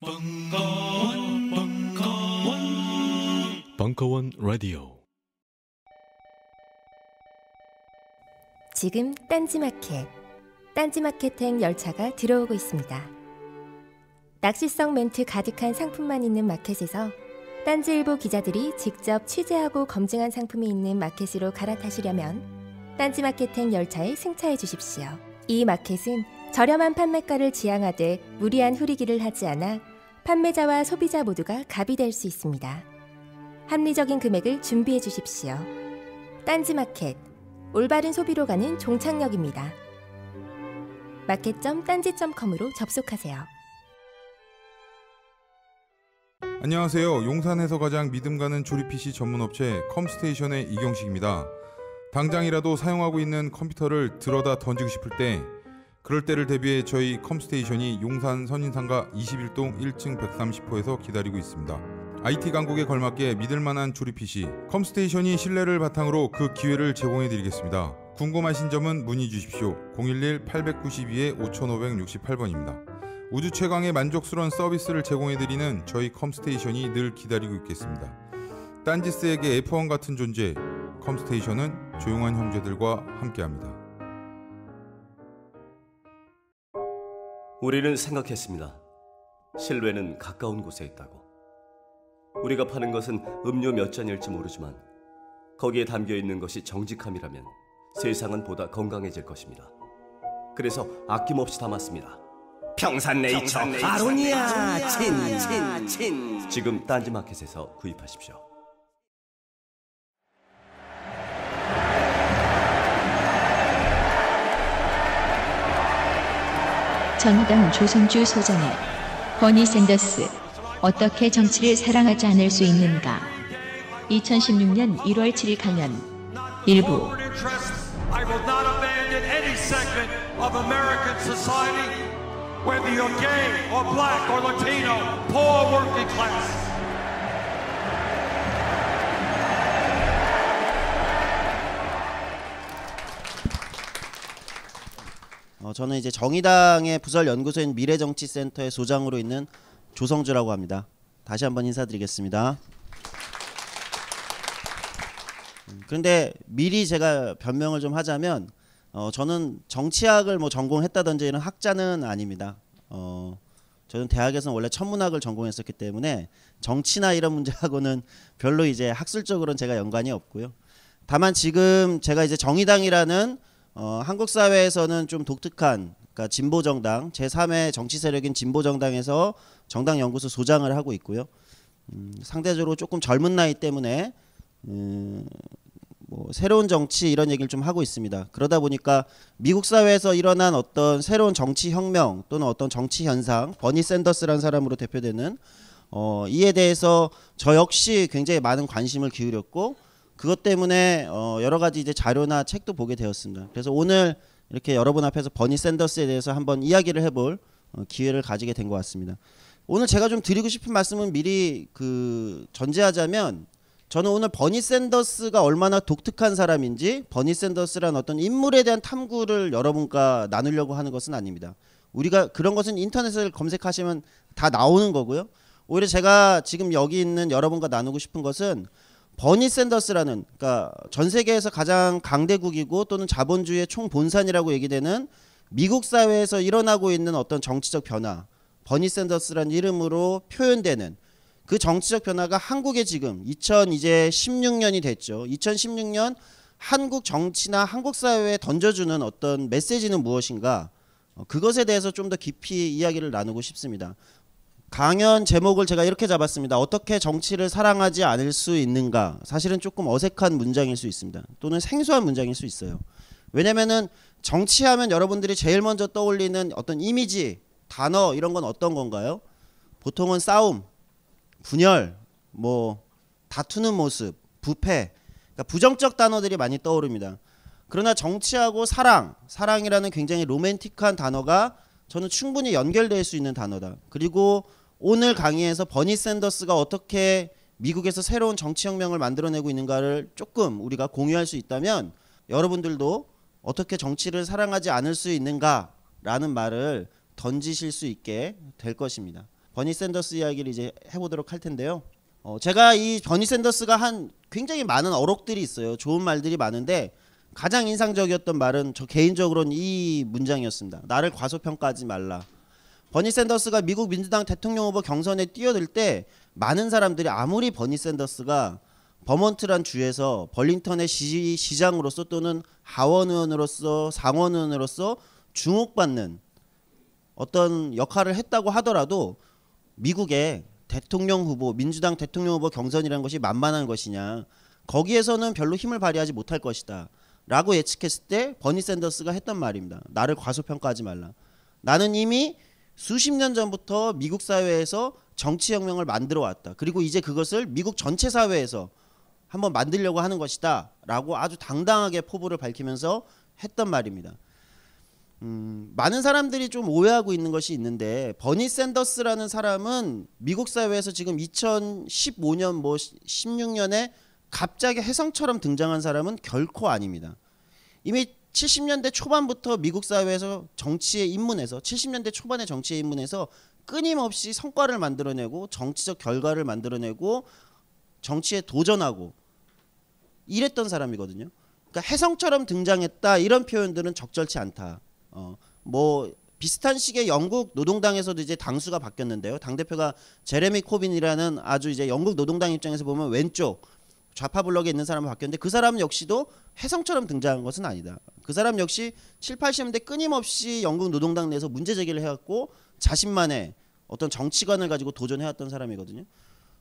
벙커원, 벙커원, 벙커원 라디오. 지금 딴지마켓, 딴지마켓행 열차가 들어오고 있습니다. 낚시성 멘트 가득한 상품만 있는 마켓에서 딴지일보 기자들이 직접 취재하고 검증한 상품이 있는 마켓으로 갈아타시려면 딴지마켓행 열차에 승차해 주십시오. 이 마켓은 저렴한 판매가를 지향하되 무리한 후리기를 하지 않아 판매자와 소비자 모두가 갑이 될 수 있습니다. 합리적인 금액을 준비해 주십시오. 딴지마켓 올바른 소비로 가는 종착역입니다. 마켓점 딴지점컴으로 접속하세요. 안녕하세요. 용산에서 가장 믿음 가는 조립 PC 전문 업체 컴스테이션의 이경식입니다. 당장이라도 사용하고 있는 컴퓨터를 들어다 던지고 싶을 때 그럴 때를 대비해 저희 컴스테이션이 용산 선인상가 21동 1층 130호에서 기다리고 있습니다. IT 강국에 걸맞게 믿을만한 조립 PC 컴스테이션이 신뢰를 바탕으로 그 기회를 제공해드리겠습니다. 궁금하신 점은 문의 주십시오. 011-892-5568번입니다. 우주 최강의 만족스러운 서비스를 제공해드리는 저희 컴스테이션이 늘 기다리고 있겠습니다. 딴지스에게 F1 같은 존재, 컴스테이션은 조용한 형제들과 함께합니다. 우리는 생각했습니다. 실외는 가까운 곳에 있다고. 우리가 파는 것은 음료 몇 잔일지 모르지만 거기에 담겨 있는 것이 정직함이라면 세상은 보다 건강해질 것입니다. 그래서 아낌없이 담았습니다. 평산네이처, 평산네이처 아로니아, 로니아 친, 친, 친. 지금 딴지마켓에서 구입하십시오. 정의당 조성주 소장의 버니 샌더스 어떻게 정치를 사랑하지 않을 수 있는가 2016년 1월 7일 강연 일부 whether you're gay or black or Latino, poor working class. 저는 이제 정의당의 부설 연구소인 미래정치센터의 소장으로 있는 조성주라고 합니다. 다시 한번 인사드리겠습니다. 음, 그런데 미리 제가 변명을 좀 하자면 어, 저는 정치학을 뭐 전공했다든지 이런 학자는 아닙니다. 어, 저는 대학에서 원래 천문학을 전공했었기 때문에 정치나 이런 문제하고는 별로 이제 학술적으로는 제가 연관이 없고요. 다만 지금 제가 이제 정의당이라는 어, 한국 사회에서는 좀 독특한 그러니까 진보 정당 제3의 정치 세력인 진보 정당에서 정당 연구소 소장을 하고 있고요. 음, 상대적으로 조금 젊은 나이 때문에 음, 뭐 새로운 정치 이런 얘기를 좀 하고 있습니다. 그러다 보니까 미국 사회에서 일어난 어떤 새로운 정치 혁명 또는 어떤 정치 현상, 버니 샌더스라는 사람으로 대표되는 어, 이에 대해서 저 역시 굉장히 많은 관심을 기울였고 그것 때문에 어 여러 가지 이제 자료나 책도 보게 되었습니다. 그래서 오늘 이렇게 여러분 앞에서 버니 샌더스에 대해서 한번 이야기를 해볼 어 기회를 가지게 된 것 같습니다. 오늘 제가 좀 드리고 싶은 말씀은 미리 그 전제하자면 저는 오늘 버니 샌더스가 얼마나 독특한 사람인지 버니 샌더스란 어떤 인물에 대한 탐구를 여러분과 나누려고 하는 것은 아닙니다. 우리가 그런 것은 인터넷을 검색하시면 다 나오는 거고요. 오히려 제가 지금 여기 있는 여러분과 나누고 싶은 것은 버니 샌더스라는 그러니까 전 세계에서 가장 강대국이고 또는 자본주의의 총본산이라고 얘기되는 미국 사회에서 일어나고 있는 어떤 정치적 변화, 버니 샌더스라는 이름으로 표현되는 그 정치적 변화가 한국에 지금 2016년이 됐죠. 2016년 한국 정치나 한국 사회에 던져주는 어떤 메시지는 무엇인가? 어, 그것에 대해서 좀 더 깊이 이야기를 나누고 싶습니다. 강연 제목을 제가 이렇게 잡았습니다. 어떻게 정치를 사랑하지 않을 수 있는가? 사실은 조금 어색한 문장일 수 있습니다. 또는 생소한 문장일 수 있어요. 왜냐면은 정치하면 여러분들이 제일 먼저 떠올리는 어떤 이미지, 단어 이런 건 어떤 건가요? 보통은 싸움, 분열, 뭐 다투는 모습, 부패. 그러니까 부정적 단어들이 많이 떠오릅니다. 그러나 정치하고 사랑, 사랑이라는 굉장히 로맨틱한 단어가 저는 충분히 연결될 수 있는 단어다. 그리고 오늘 강의에서 버니 샌더스가 어떻게 미국에서 새로운 정치 혁명을 만들어내고 있는가를 조금 우리가 공유할 수 있다면 여러분들도 어떻게 정치를 사랑하지 않을 수 있는가라는 말을 던지실 수 있게 될 것입니다. 버니 샌더스 이야기를 이제 해보도록 할 텐데요. 어, 제가 이 버니 샌더스가 한 굉장히 많은 어록들이 있어요. 좋은 말들이 많은데 가장 인상적이었던 말은 저 개인적으로는 이 문장이었습니다. 나를 과소평가하지 말라. 버니 샌더스가 미국 민주당 대통령 후보 경선에 뛰어들 때 많은 사람들이 아무리 버니 샌더스가 버먼트란 주에서 벌링턴의 시, 시장으로서 또는 하원 의원으로서 상원 의원으로서 주목받는 어떤 역할을 했다고 하더라도 미국의 대통령 후보 민주당 대통령 후보 경선이라는 것이 만만한 것이냐 거기에서는 별로 힘을 발휘하지 못할 것이다 라고 예측했을 때 버니 샌더스가 했던 말입니다. 나를 과소평가하지 말라. 나는 이미 수십 년 전부터 미국 사회에서 정치 혁명을 만들어 왔다. 그리고 이제 그것을 미국 전체 사회에서 한번 만들려고 하는 것이다. 라고 아주 당당하게 포부를 밝히면서 했던 말입니다. 음, 많은 사람들이 좀 오해하고 있는 것이 있는데 버니 샌더스라는 사람은 미국 사회에서 지금 2015년 뭐 16년에 갑자기 해성처럼 등장한 사람은 결코 아닙니다. 이미 70년대 초반부터 미국 사회에서 정치에 입문해서 70년대 초반에 정치에 입문해서 끊임없이 성과를 만들어내고 정치적 결과를 만들어내고 정치에 도전하고 이랬던 사람이거든요. 그러니까 해성처럼 등장했다 이런 표현들은 적절치 않다. 어, 뭐 비슷한 시기에 영국 노동당에서도 이제 당수가 바뀌었는데요. 당 대표가 제레미 코빈이라는 아주 이제 영국 노동당 입장에서 보면 왼쪽 좌파 블록에 있는 사람을 바뀌었는데 그 사람 역시도 혜성처럼 등장한 것은 아니다. 그 사람 역시 7, 80년대 끊임없이 영국 노동당 내에서 문제 제기를 해왔고 자신만의 어떤 정치관을 가지고 도전해왔던 사람이거든요.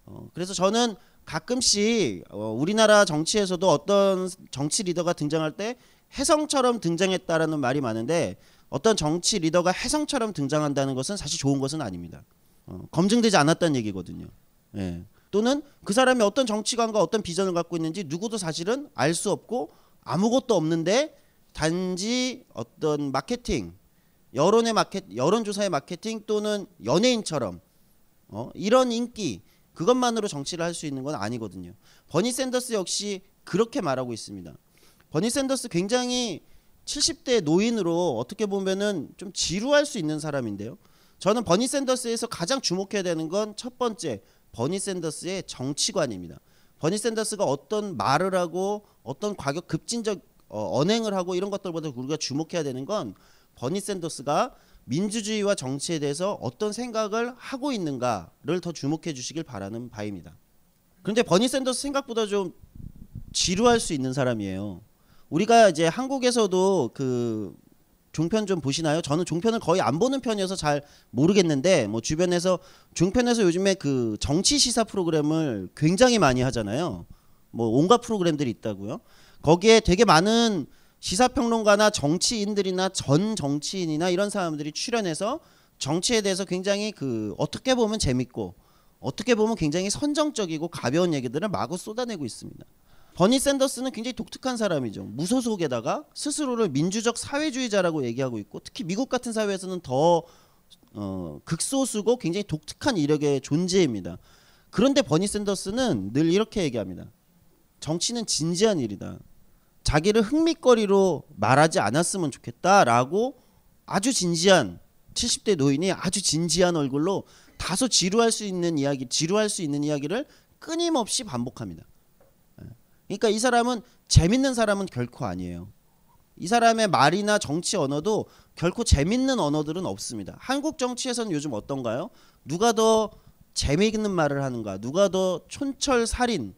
어, 그래서 저는 가끔씩 어, 우리나라 정치에서도 어떤 정치 리더가 등장할 때혜성처럼 등장했다라는 말이 많은데 어떤 정치 리더가 혜성처럼 등장한다는 것은 사실 좋은 것은 아닙니다. 어, 검증되지 않았다는 얘기거든요. 예. 또는 그 사람이 어떤 정치관과 어떤 비전을 갖고 있는지 누구도 사실은 알 수 없고 아무것도 없는데 단지 어떤 마케팅 여론의 마켓 여론조사의 마케팅 또는 연예인처럼 어, 이런 인기 그것만으로 정치를 할 수 있는 건 아니거든요. 버니 샌더스 역시 그렇게 말하고 있습니다. 버니 샌더스 굉장히 70대 노인으로 어떻게 보면은 좀 지루할 수 있는 사람인데요. 저는 버니 샌더스에서 가장 주목해야 되는 건 첫 번째 버니 샌더스의 정치관입니다. 버니 샌더스가 어떤 말을 하고 어떤 과격 급진적 어, 언행을 하고 이런 것들보다 우리가 주목해야 되는 건 버니 샌더스가 민주주의와 정치에 대해서 어떤 생각을 하고 있는가를 더 주목해 주시길 바라는 바입니다. 그런데 버니 샌더스 생각보다 좀 지루할 수 있는 사람이에요. 우리가 이제 한국에서도 그 종편 좀 보시나요? 저는 종편을 거의 안 보는 편이어서 잘 모르겠는데 뭐 주변에서 종편에서 요즘에 그 정치 시사 프로그램을 굉장히 많이 하잖아요. 뭐 온갖 프로그램들이 있다고요. 거기에 되게 많은 시사평론가나 정치인들이나 전 정치인이나 이런 사람들이 출연해서 정치에 대해서 굉장히 그 어떻게 보면 재밌고 어떻게 보면 굉장히 선정적이고 가벼운 얘기들을 마구 쏟아내고 있습니다. 버니 샌더스는 굉장히 독특한 사람이죠. 무소속에다가 스스로를 민주적 사회주의자라고 얘기하고 있고 특히 미국 같은 사회에서는 더 어, 극소수고 굉장히 독특한 이력의 존재입니다. 그런데 버니 샌더스는 늘 이렇게 얘기합니다. 정치는 진지한 일이다. 자기를 흥미거리로 말하지 않았으면 좋겠다라고 아주 진지한 70대 노인이 아주 진지한 얼굴로 다소 지루할 수 있는 이야기, 지루할 수 있는 이야기를 끊임없이 반복합니다. 그러니까 이 사람은 재밌는 사람은 결코 아니에요. 이 사람의 말이나 정치 언어도 결코 재밌는 언어들은 없습니다. 한국 정치에서는 요즘 어떤가요? 누가 더 재미있는 말을 하는가, 누가 더 촌철살인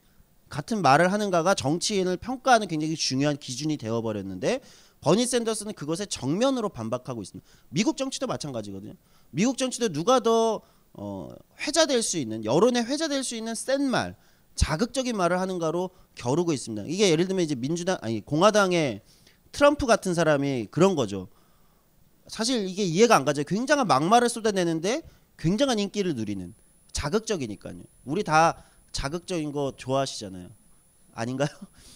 같은 말을 하는가가 정치인을 평가하는 굉장히 중요한 기준이 되어버렸는데 버니 샌더스는 그것에 정면으로 반박하고 있습니다. 미국 정치도 마찬가지거든요. 미국 정치도 누가 더 어, 회자될 수 있는 여론에 회자될 수 있는 센 말, 자극적인 말을 하는가로 겨루고 있습니다. 이게 예를 들면 이제 민주당 아니 공화당의 트럼프 같은 사람이 그런 거죠. 사실 이게 이해가 안 가죠. 굉장한 막말을 쏟아내는데 굉장한 인기를 누리는 자극적이니까요. 우리 다 자극적인 거 좋아하시잖아요. 아닌가요?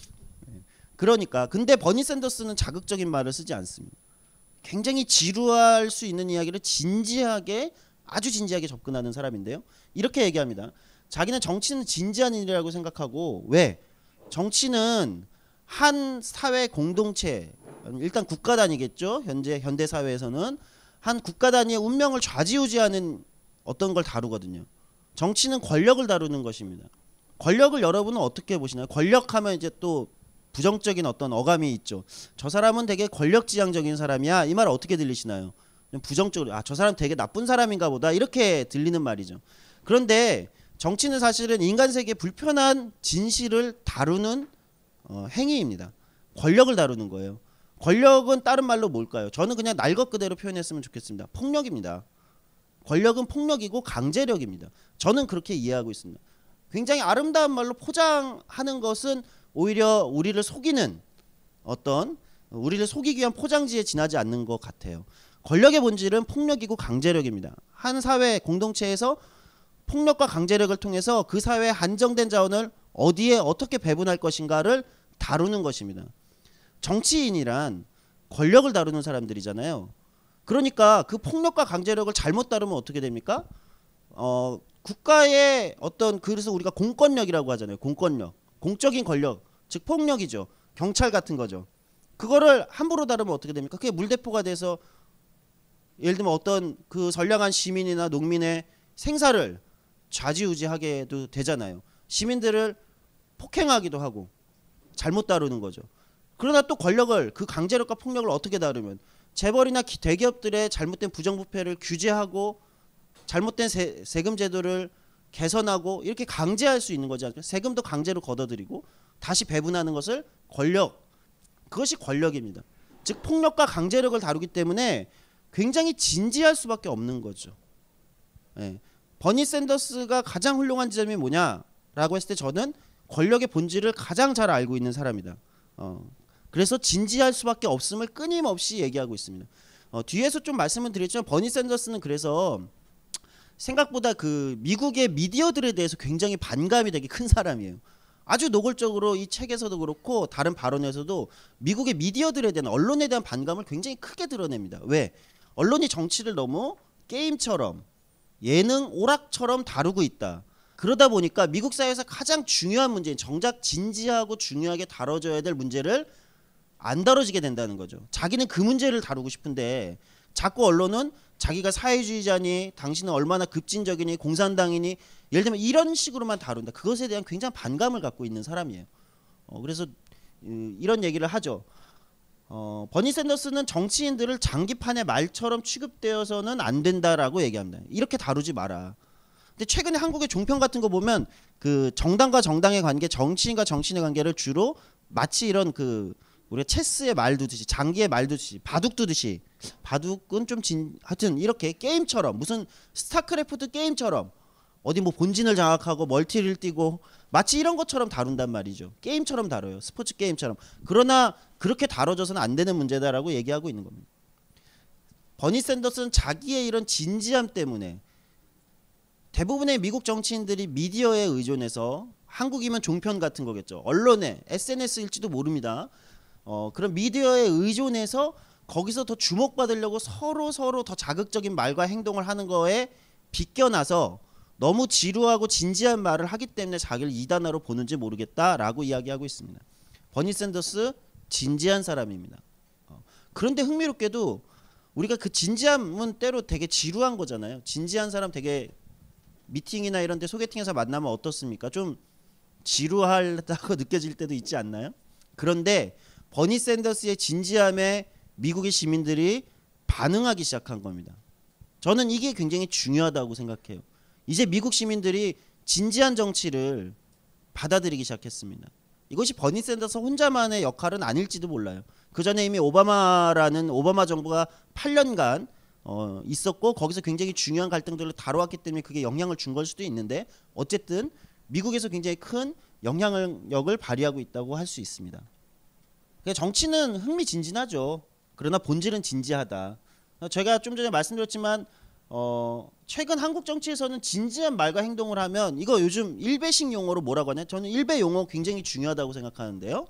네. 그러니까 근데 버니 샌더스는 자극적인 말을 쓰지 않습니다. 굉장히 지루할 수 있는 이야기를 진지하게 아주 진지하게 접근하는 사람인데요. 이렇게 얘기합니다. 자기는 정치는 진지한 일이라고 생각하고 왜 정치는 한 사회 공동체 일단 국가단이겠죠 현재 현대 사회에서는 한 국가단위의 운명을 좌지우지하는 어떤 걸 다루거든요 정치는 권력을 다루는 것입니다 권력을 여러분은 어떻게 보시나요 권력하면 이제 또 부정적인 어떤 어감이 있죠 저 사람은 되게 권력지향적인 사람이야 이 말 어떻게 들리시나요 부정적으로 아 저 사람 되게 나쁜 사람인가 보다 이렇게 들리는 말이죠 그런데 정치는 사실은 인간 세계 불편한 진실을 다루는 어, 행위입니다. 권력을 다루는 거예요. 권력은 다른 말로 뭘까요? 저는 그냥 날 것 그대로 표현했으면 좋겠습니다. 폭력입니다. 권력은 폭력이고 강제력입니다. 저는 그렇게 이해하고 있습니다. 굉장히 아름다운 말로 포장하는 것은 오히려 우리를 속이는 어떤 우리를 속이기 위한 포장지에 지나지 않는 것 같아요. 권력의 본질은 폭력이고 강제력입니다. 한 사회 공동체에서 폭력과 강제력을 통해서 그 사회의 한정된 자원을 어디에 어떻게 배분할 것인가를 다루는 것입니다. 정치인이란 권력을 다루는 사람들이잖아요. 그러니까 그 폭력과 강제력을 잘못 다루면 어떻게 됩니까? 어, 국가의 어떤 그래서 우리가 공권력이라고 하잖아요. 공권력. 공적인 권력, 즉 폭력이죠. 경찰 같은 거죠. 그거를 함부로 다루면 어떻게 됩니까? 그게 물대포가 돼서 예를 들면 어떤 그 선량한 시민이나 농민의 생사를 좌지우지하게도 되잖아요. 시민들을 폭행하기도 하고 잘못 다루는 거죠. 그러나 또 권력을 그 강제력과 폭력을 어떻게 다루면 재벌이나 대기업들의 잘못된 부정부패를 규제하고 잘못된 세, 금 제도를 개선하고 이렇게 강제할 수 있는 거죠 세금도 강제로 걷어들이고 다시 배분하는 것을 권력 그것이 권력입니다. 즉 폭력과 강제력을 다루기 때문에 굉장히 진지할 수밖에 없는 거죠. 예. 버니 샌더스가 가장 훌륭한 지점이 뭐냐라고 했을 때 저는 권력의 본질을 가장 잘 알고 있는 사람이다. 어. 그래서 진지할 수밖에 없음을 끊임없이 얘기하고 있습니다. 어, 뒤에서 좀 말씀을 드렸지만 버니 샌더스는 그래서 생각보다 그 미국의 미디어들에 대해서 굉장히 반감이 되게 큰 사람이에요. 아주 노골적으로 이 책에서도 그렇고 다른 발언에서도 미국의 미디어들에 대한 언론에 대한 반감을 굉장히 크게 드러냅니다. 왜? 언론이 정치를 너무 게임처럼 예능 오락처럼 다루고 있다. 그러다 보니까 미국 사회에서 가장 중요한 문제인 정작 진지하고 중요하게 다뤄져야 될 문제를 안 다뤄지게 된다는 거죠. 자기는 그 문제를 다루고 싶은데 자꾸 언론은 자기가 사회주의자니 당신은 얼마나 급진적이니 공산당이니 예를 들면 이런 식으로만 다룬다. 그것에 대한 굉장히 반감을 갖고 있는 사람이에요. 어, 그래서 음, 이런 얘기를 하죠. 어, 버니 샌더스는 정치인들을 장기판의 말처럼 취급되어서는 안 된다라고 얘기합니다. 이렇게 다루지 마라. 근데 최근에 한국의 종편 같은 거 보면 그 정당과 정당의 관계, 정치인과 정치인의 관계를 주로 마치 이런 그 우리가 체스의 말 두듯이 장기의 말 두듯이 바둑 두듯이 바둑은 좀 진 하여튼 이렇게 게임처럼 무슨 스타크래프트 게임처럼 어디 뭐 본진을 장악하고 멀티를 뛰고 마치 이런 것처럼 다룬단 말이죠. 게임처럼 다뤄요. 스포츠 게임처럼. 그러나 그렇게 다뤄져서는 안 되는 문제다라고 얘기하고 있는 겁니다. 버니 샌더스는 자기의 이런 진지함 때문에 대부분의 미국 정치인들이 미디어에 의존해서 한국이면 종편 같은 거겠죠. 언론에 SNS일지도 모릅니다. 어, 그런 미디어에 의존해서 거기서 더 주목받으려고 서로 서로 더 자극적인 말과 행동을 하는 거에 비껴나서 너무 지루하고 진지한 말을 하기 때문에 자기를 이단화로 보는지 모르겠다라고 이야기하고 있습니다. 버니 샌더스 진지한 사람입니다. 어. 그런데 흥미롭게도 우리가 그 진지함은 때로 되게 지루한 거잖아요. 진지한 사람 되게 미팅이나 이런 데 소개팅에서 만나면 어떻습니까? 좀 지루하다고 느껴질 때도 있지 않나요? 그런데 버니 샌더스의 진지함에 미국의 시민들이 반응하기 시작한 겁니다. 저는 이게 굉장히 중요하다고 생각해요. 이제 미국 시민들이 진지한 정치를 받아들이기 시작했습니다. 이것이 버니 샌더스 혼자만의 역할은 아닐지도 몰라요. 그 전에 이미 오바마라는 오바마 정부가 8년간 어, 있었고 거기서 굉장히 중요한 갈등들을 다뤄왔기 때문에 그게 영향을 준 걸 수도 있는데 어쨌든 미국에서 굉장히 큰 영향력을 발휘하고 있다고 할 수 있습니다. 그러니까 정치는 흥미진진하죠. 그러나 본질은 진지하다. 제가 좀 전에 말씀드렸지만 어 최근 한국 정치에서는 진지한 말과 행동을 하면 이거 요즘 일배식 용어로 뭐라고 하냐? 저는 일배 용어 굉장히 중요하다고 생각하는데요.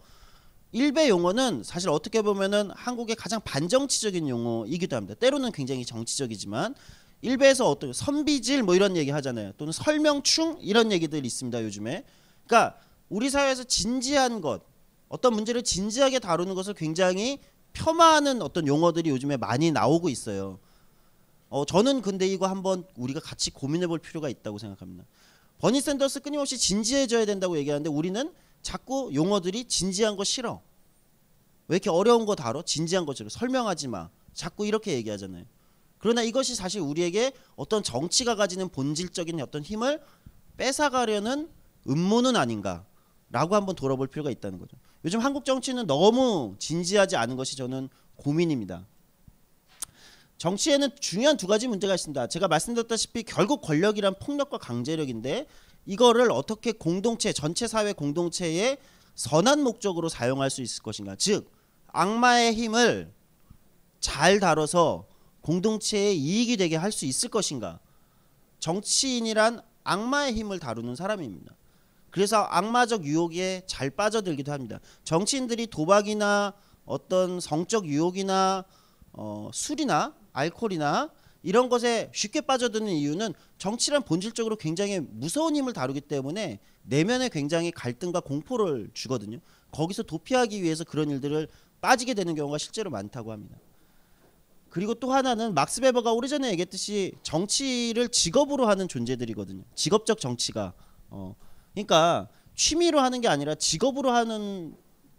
일배 용어는 사실 어떻게 보면은 한국의 가장 반정치적인 용어이기도 합니다. 때로는 굉장히 정치적이지만 일배에서 어떤 선비질 뭐 이런 얘기 하잖아요. 또는 설명충 이런 얘기들 있습니다 요즘에. 그러니까 우리 사회에서 진지한 것, 어떤 문제를 진지하게 다루는 것을 굉장히 폄하하는 어떤 용어들이 요즘에 많이 나오고 있어요. 어, 저는 근데 이거 한번 우리가 같이 고민해 볼 필요가 있다고 생각합니다. 버니 샌더스 끊임없이 진지해져야 된다고 얘기하는데 우리는 자꾸 용어들이 진지한 거 싫어. 왜 이렇게 어려운 거 다뤄? 진지한 거 싫어. 설명하지 마. 자꾸 이렇게 얘기하잖아요. 그러나 이것이 사실 우리에게 어떤 정치가 가지는 본질적인 어떤 힘을 뺏어가려는 음모는 아닌가라고 한번 돌아볼 필요가 있다는 거죠. 요즘 한국 정치는 너무 진지하지 않은 것이 저는 고민입니다. 정치에는 중요한 두 가지 문제가 있습니다. 제가 말씀드렸다시피 결국 권력이란 폭력과 강제력인데 이거를 어떻게 공동체 전체 사회 공동체의 선한 목적으로 사용할 수 있을 것인가. 즉 악마의 힘을 잘 다뤄서 공동체의 이익이 되게 할 수 있을 것인가. 정치인이란 악마의 힘을 다루는 사람입니다. 그래서 악마적 유혹에 잘 빠져들기도 합니다. 정치인들이 도박이나 어떤 성적 유혹이나 어, 술이나 알코올이나 이런 것에 쉽게 빠져드는 이유는 정치란 본질적으로 굉장히 무서운 힘을 다루기 때문에 내면에 굉장히 갈등과 공포를 주거든요. 거기서 도피하기 위해서 그런 일들을 빠지게 되는 경우가 실제로 많다고 합니다. 그리고 또 하나는 막스 베버가 오래전에 얘기했듯이 정치를 직업으로 하는 존재들이거든요. 직업적 정치가. 어. 그러니까 취미로 하는 게 아니라 직업으로 하는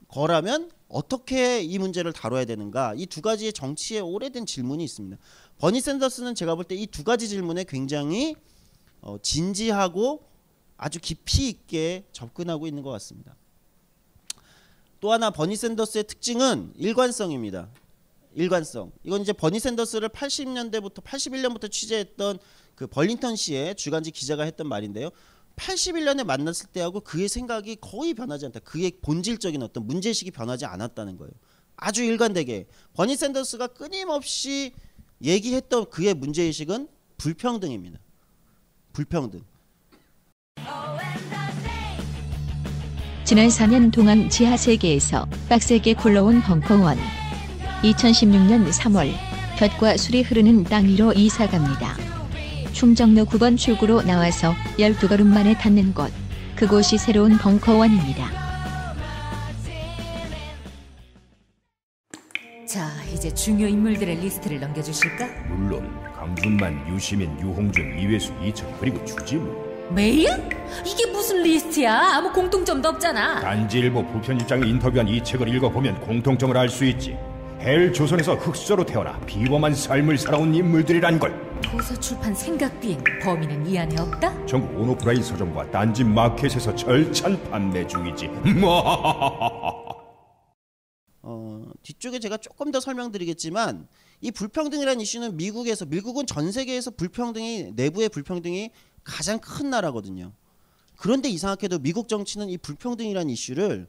거라면 어떻게 이 문제를 다뤄야 되는가 이 두 가지의 정치에 오래된 질문이 있습니다. 버니 샌더스는 제가 볼 때 이 두 가지 질문에 굉장히 어, 진지하고 아주 깊이 있게 접근하고 있는 것 같습니다. 또 하나 버니 샌더스의 특징은 일관성입니다. 일관성. 이건 이제 버니 샌더스를 80년대부터 81년부터 취재했던 그 벌링턴 씨의 주간지 기자가 했던 말인데요. 81년에 만났을 때하고 그의 생각이 거의 변하지 않다. 그의 본질적인 어떤 문제식이 변하지 않았다는 거예요. 아주 일관되게 버니 샌더스가 끊임없이 얘기했던 그의 문제의식은 불평등입니다. 불평등. 지난 4년 동안 지하 세계에서 빡세게 굴러온 벙커원. 2016년 3월 볕과 술이 흐르는 땅 위로 이사 갑니다. 충정로 9번 출구로 나와서 12걸음 만에 닿는 곳. 그곳이 새로운 벙커원입니다. 자, 이제 중요 인물들의 리스트를 넘겨주실까? 물론 강준만, 유시민, 유홍준, 이회수, 이철 그리고 주지무. 메일? 이게 무슨 리스트야? 아무 공통점도 없잖아. 단지일부 부편집장이 인터뷰한 이 책을 읽어보면 공통점을 알 수 있지. 헬 조선에서 흑수저로 태어나 비범한 삶을 살아온 인물들이란 걸. 고서 출판 생각비행 범인은 이 안에 없다? 전국 온오프라인 서점과 딴지 마켓에서 절찬 판매 중이지. 뭐. 어, 뒤쪽에 제가 조금 더 설명드리겠지만 이 불평등이라는 이슈는 미국에서 미국은 전 세계에서 불평등이 내부의 불평등이 가장 큰 나라거든요. 그런데 이상하게도 미국 정치는 이 불평등이라는 이슈를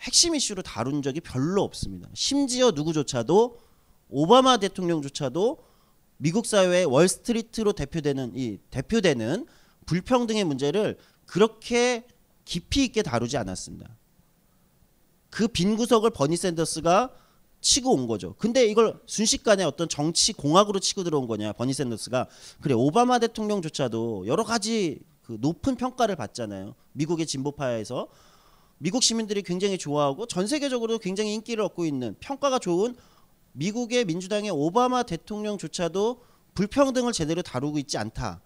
핵심 이슈로 다룬 적이 별로 없습니다. 심지어 누구조차도 오바마 대통령조차도 미국 사회의 월스트리트로 대표되는 이 대표되는 불평등의 문제를 그렇게 깊이 있게 다루지 않았습니다. 그 빈 구석을 버니 샌더스가 치고 온 거죠. 근데 이걸 순식간에 어떤 정치 공학으로 치고 들어온 거냐. 버니 샌더스가 그래 오바마 대통령조차도 여러 가지 그 높은 평가를 받잖아요. 미국의 진보파에서 미국 시민들이 굉장히 좋아하고 전 세계적으로 굉장히 인기를 얻고 있는 평가가 좋은 미국의 민주당의 오바마 대통령조차도 불평등을 제대로 다루고 있지 않다.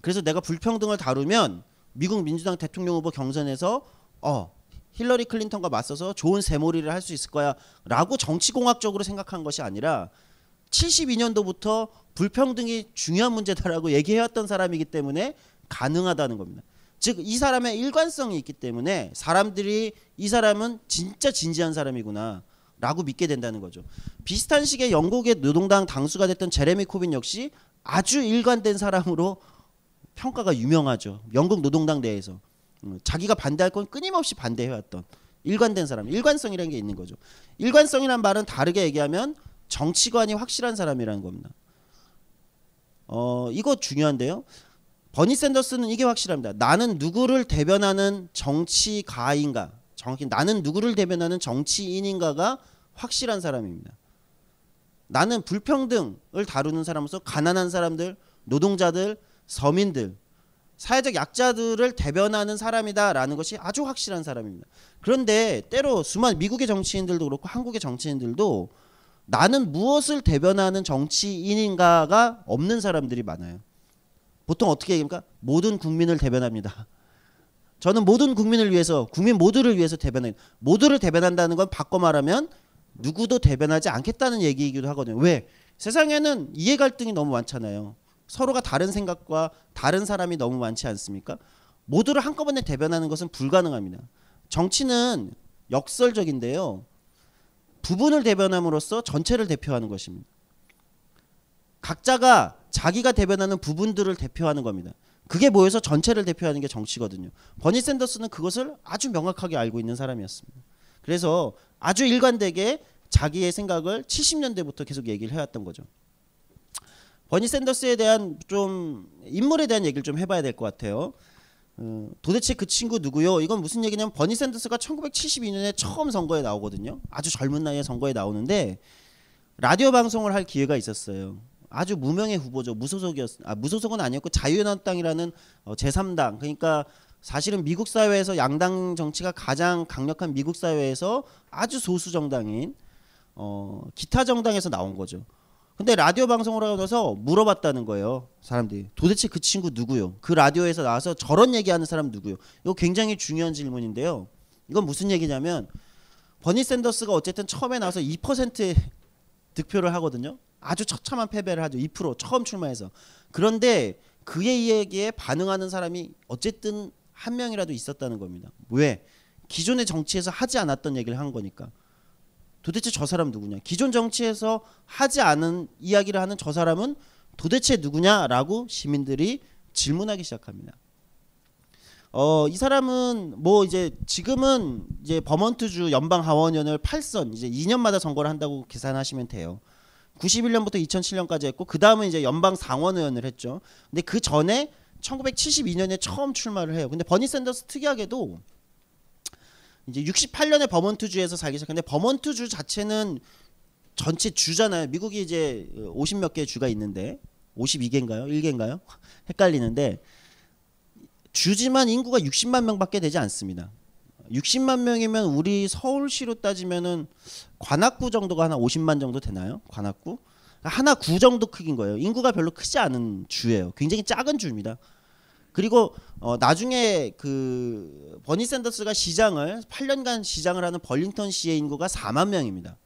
그래서 내가 불평등을 다루면 미국 민주당 대통령 후보 경선에서 어 힐러리 클린턴과 맞서서 좋은 세모리를할 수 있을 거야라고 정치공학적으로 생각한 것이 아니라 72년도부터 불평등이 중요한 문제다라고 얘기해왔던 사람이기 때문에 가능하다는 겁니다. 즉 이 사람의 일관성이 있기 때문에 사람들이 이 사람은 진짜 진지한 사람이구나. 라고 믿게 된다는 거죠. 비슷한 시기에 영국의 노동당 당수가 됐던 제레미 코빈 역시 아주 일관된 사람으로 평가가 유명하죠. 영국 노동당 내에서 음, 자기가 반대할 건 끊임없이 반대해왔던 일관된 사람, 일관성이라는 게 있는 거죠. 일관성이란 말은 다르게 얘기하면 정치관이 확실한 사람이라는 겁니다. 어, 이거 중요한데요. 버니 샌더스는 이게 확실합니다. 나는 누구를 대변하는 정치가인가? 정확히 나는 누구를 대변하는 정치인인가가 확실한 사람입니다. 나는 불평등을 다루는 사람으로서 가난한 사람들, 노동자들, 서민들, 사회적 약자들을 대변하는 사람이다라는 것이 아주 확실한 사람입니다. 그런데 때로 수많은 미국의 정치인들도 그렇고 한국의 정치인들도 나는 무엇을 대변하는 정치인인가가 없는 사람들이 많아요. 보통 어떻게 얘기합니까? 모든 국민을 대변합니다. 저는 모든 국민을 위해서 국민 모두를 위해서 대변해 모두를 대변한다는 건 바꿔 말하면 누구도 대변하지 않겠다는 얘기이기도 하거든요. 왜? 세상에는 이해 갈등이 너무 많잖아요. 서로가 다른 생각과 다른 사람이 너무 많지 않습니까? 모두를 한꺼번에 대변하는 것은 불가능합니다. 정치는 역설적인데요. 부분을 대변함으로써 전체를 대표하는 것입니다. 각자가 자기가 대변하는 부분들을 대표하는 겁니다. 그게 모여서 전체를 대표하는 게 정치거든요. 버니 샌더스는 그것을 아주 명확하게 알고 있는 사람이었습니다. 그래서 아주 일관되게 자기의 생각을 70년대부터 계속 얘기를 해왔던 거죠. 버니 샌더스에 대한 좀 인물에 대한 얘기를 좀 해봐야 될 것 같아요. 어, 도대체 그 친구 누구요? 이건 무슨 얘기냐면 버니 샌더스가 1972년에 처음 선거에 나오거든요. 아주 젊은 나이에 선거에 나오는데 라디오 방송을 할 기회가 있었어요. 아주 무명의 후보죠. 무소속이었 아 무소속은 아니었고 자유연합당이라는 어, 제3당. 그러니까 사실은 미국 사회에서 양당 정치가 가장 강력한 미국 사회에서 아주 소수 정당인 어, 기타 정당에서 나온 거죠. 근데 라디오 방송으로 가서 물어봤다는 거예요. 사람들이 도대체 그 친구 누구요? 그 라디오에서 나와서 저런 얘기하는 사람 누구요? 이거 굉장히 중요한 질문인데요. 이건 무슨 얘기냐면 버니 샌더스가 어쨌든 처음에 나와서 2% 득표를 하거든요. 아주 처참한 패배를 하죠. 2% 처음 출마해서. 그런데 그의 이야기에 반응하는 사람이 어쨌든 한 명이라도 있었다는 겁니다. 왜? 기존의 정치에서 하지 않았던 얘기를 한 거니까. 도대체 저 사람 누구냐? 기존 정치에서 하지 않은 이야기를 하는 저 사람은 도대체 누구냐라고 시민들이 질문하기 시작합니다. 어, 이 사람은 뭐 이제 지금은 이제 버먼트주 연방 하원연을 8선 이제 2년마다 선거를 한다고 계산하시면 돼요. 91년부터 2007년까지 했고 그 다음은 이제 연방 상원 의원을 했죠. 근데 그 전에 1972년에 처음 출마를 해요. 근데 버니 샌더스 특이하게도 이제 68년에 버먼트주에서 살기 시작했는데 버먼트주 자체는 전체 주잖아요. 미국이 이제 50 몇개 주가 있는데 52개인가요? 1개인가요? 헷갈리는데 주지만 인구가 60만 명밖에 되지 않습니다. 60만 명이면 우리 서울시로 따지면은 관악구 정도가 하나 50만 정도 되나요? 관악구 하나 구 정도 크긴 거예요. 인구가 별로 크지 않은 주예요. 굉장히 작은 주입니다. 그리고 어, 나중에 그 버니 샌더스가 시장을 8년간 시장을 하는 벌링턴 시의 인구가 4만 명입니다.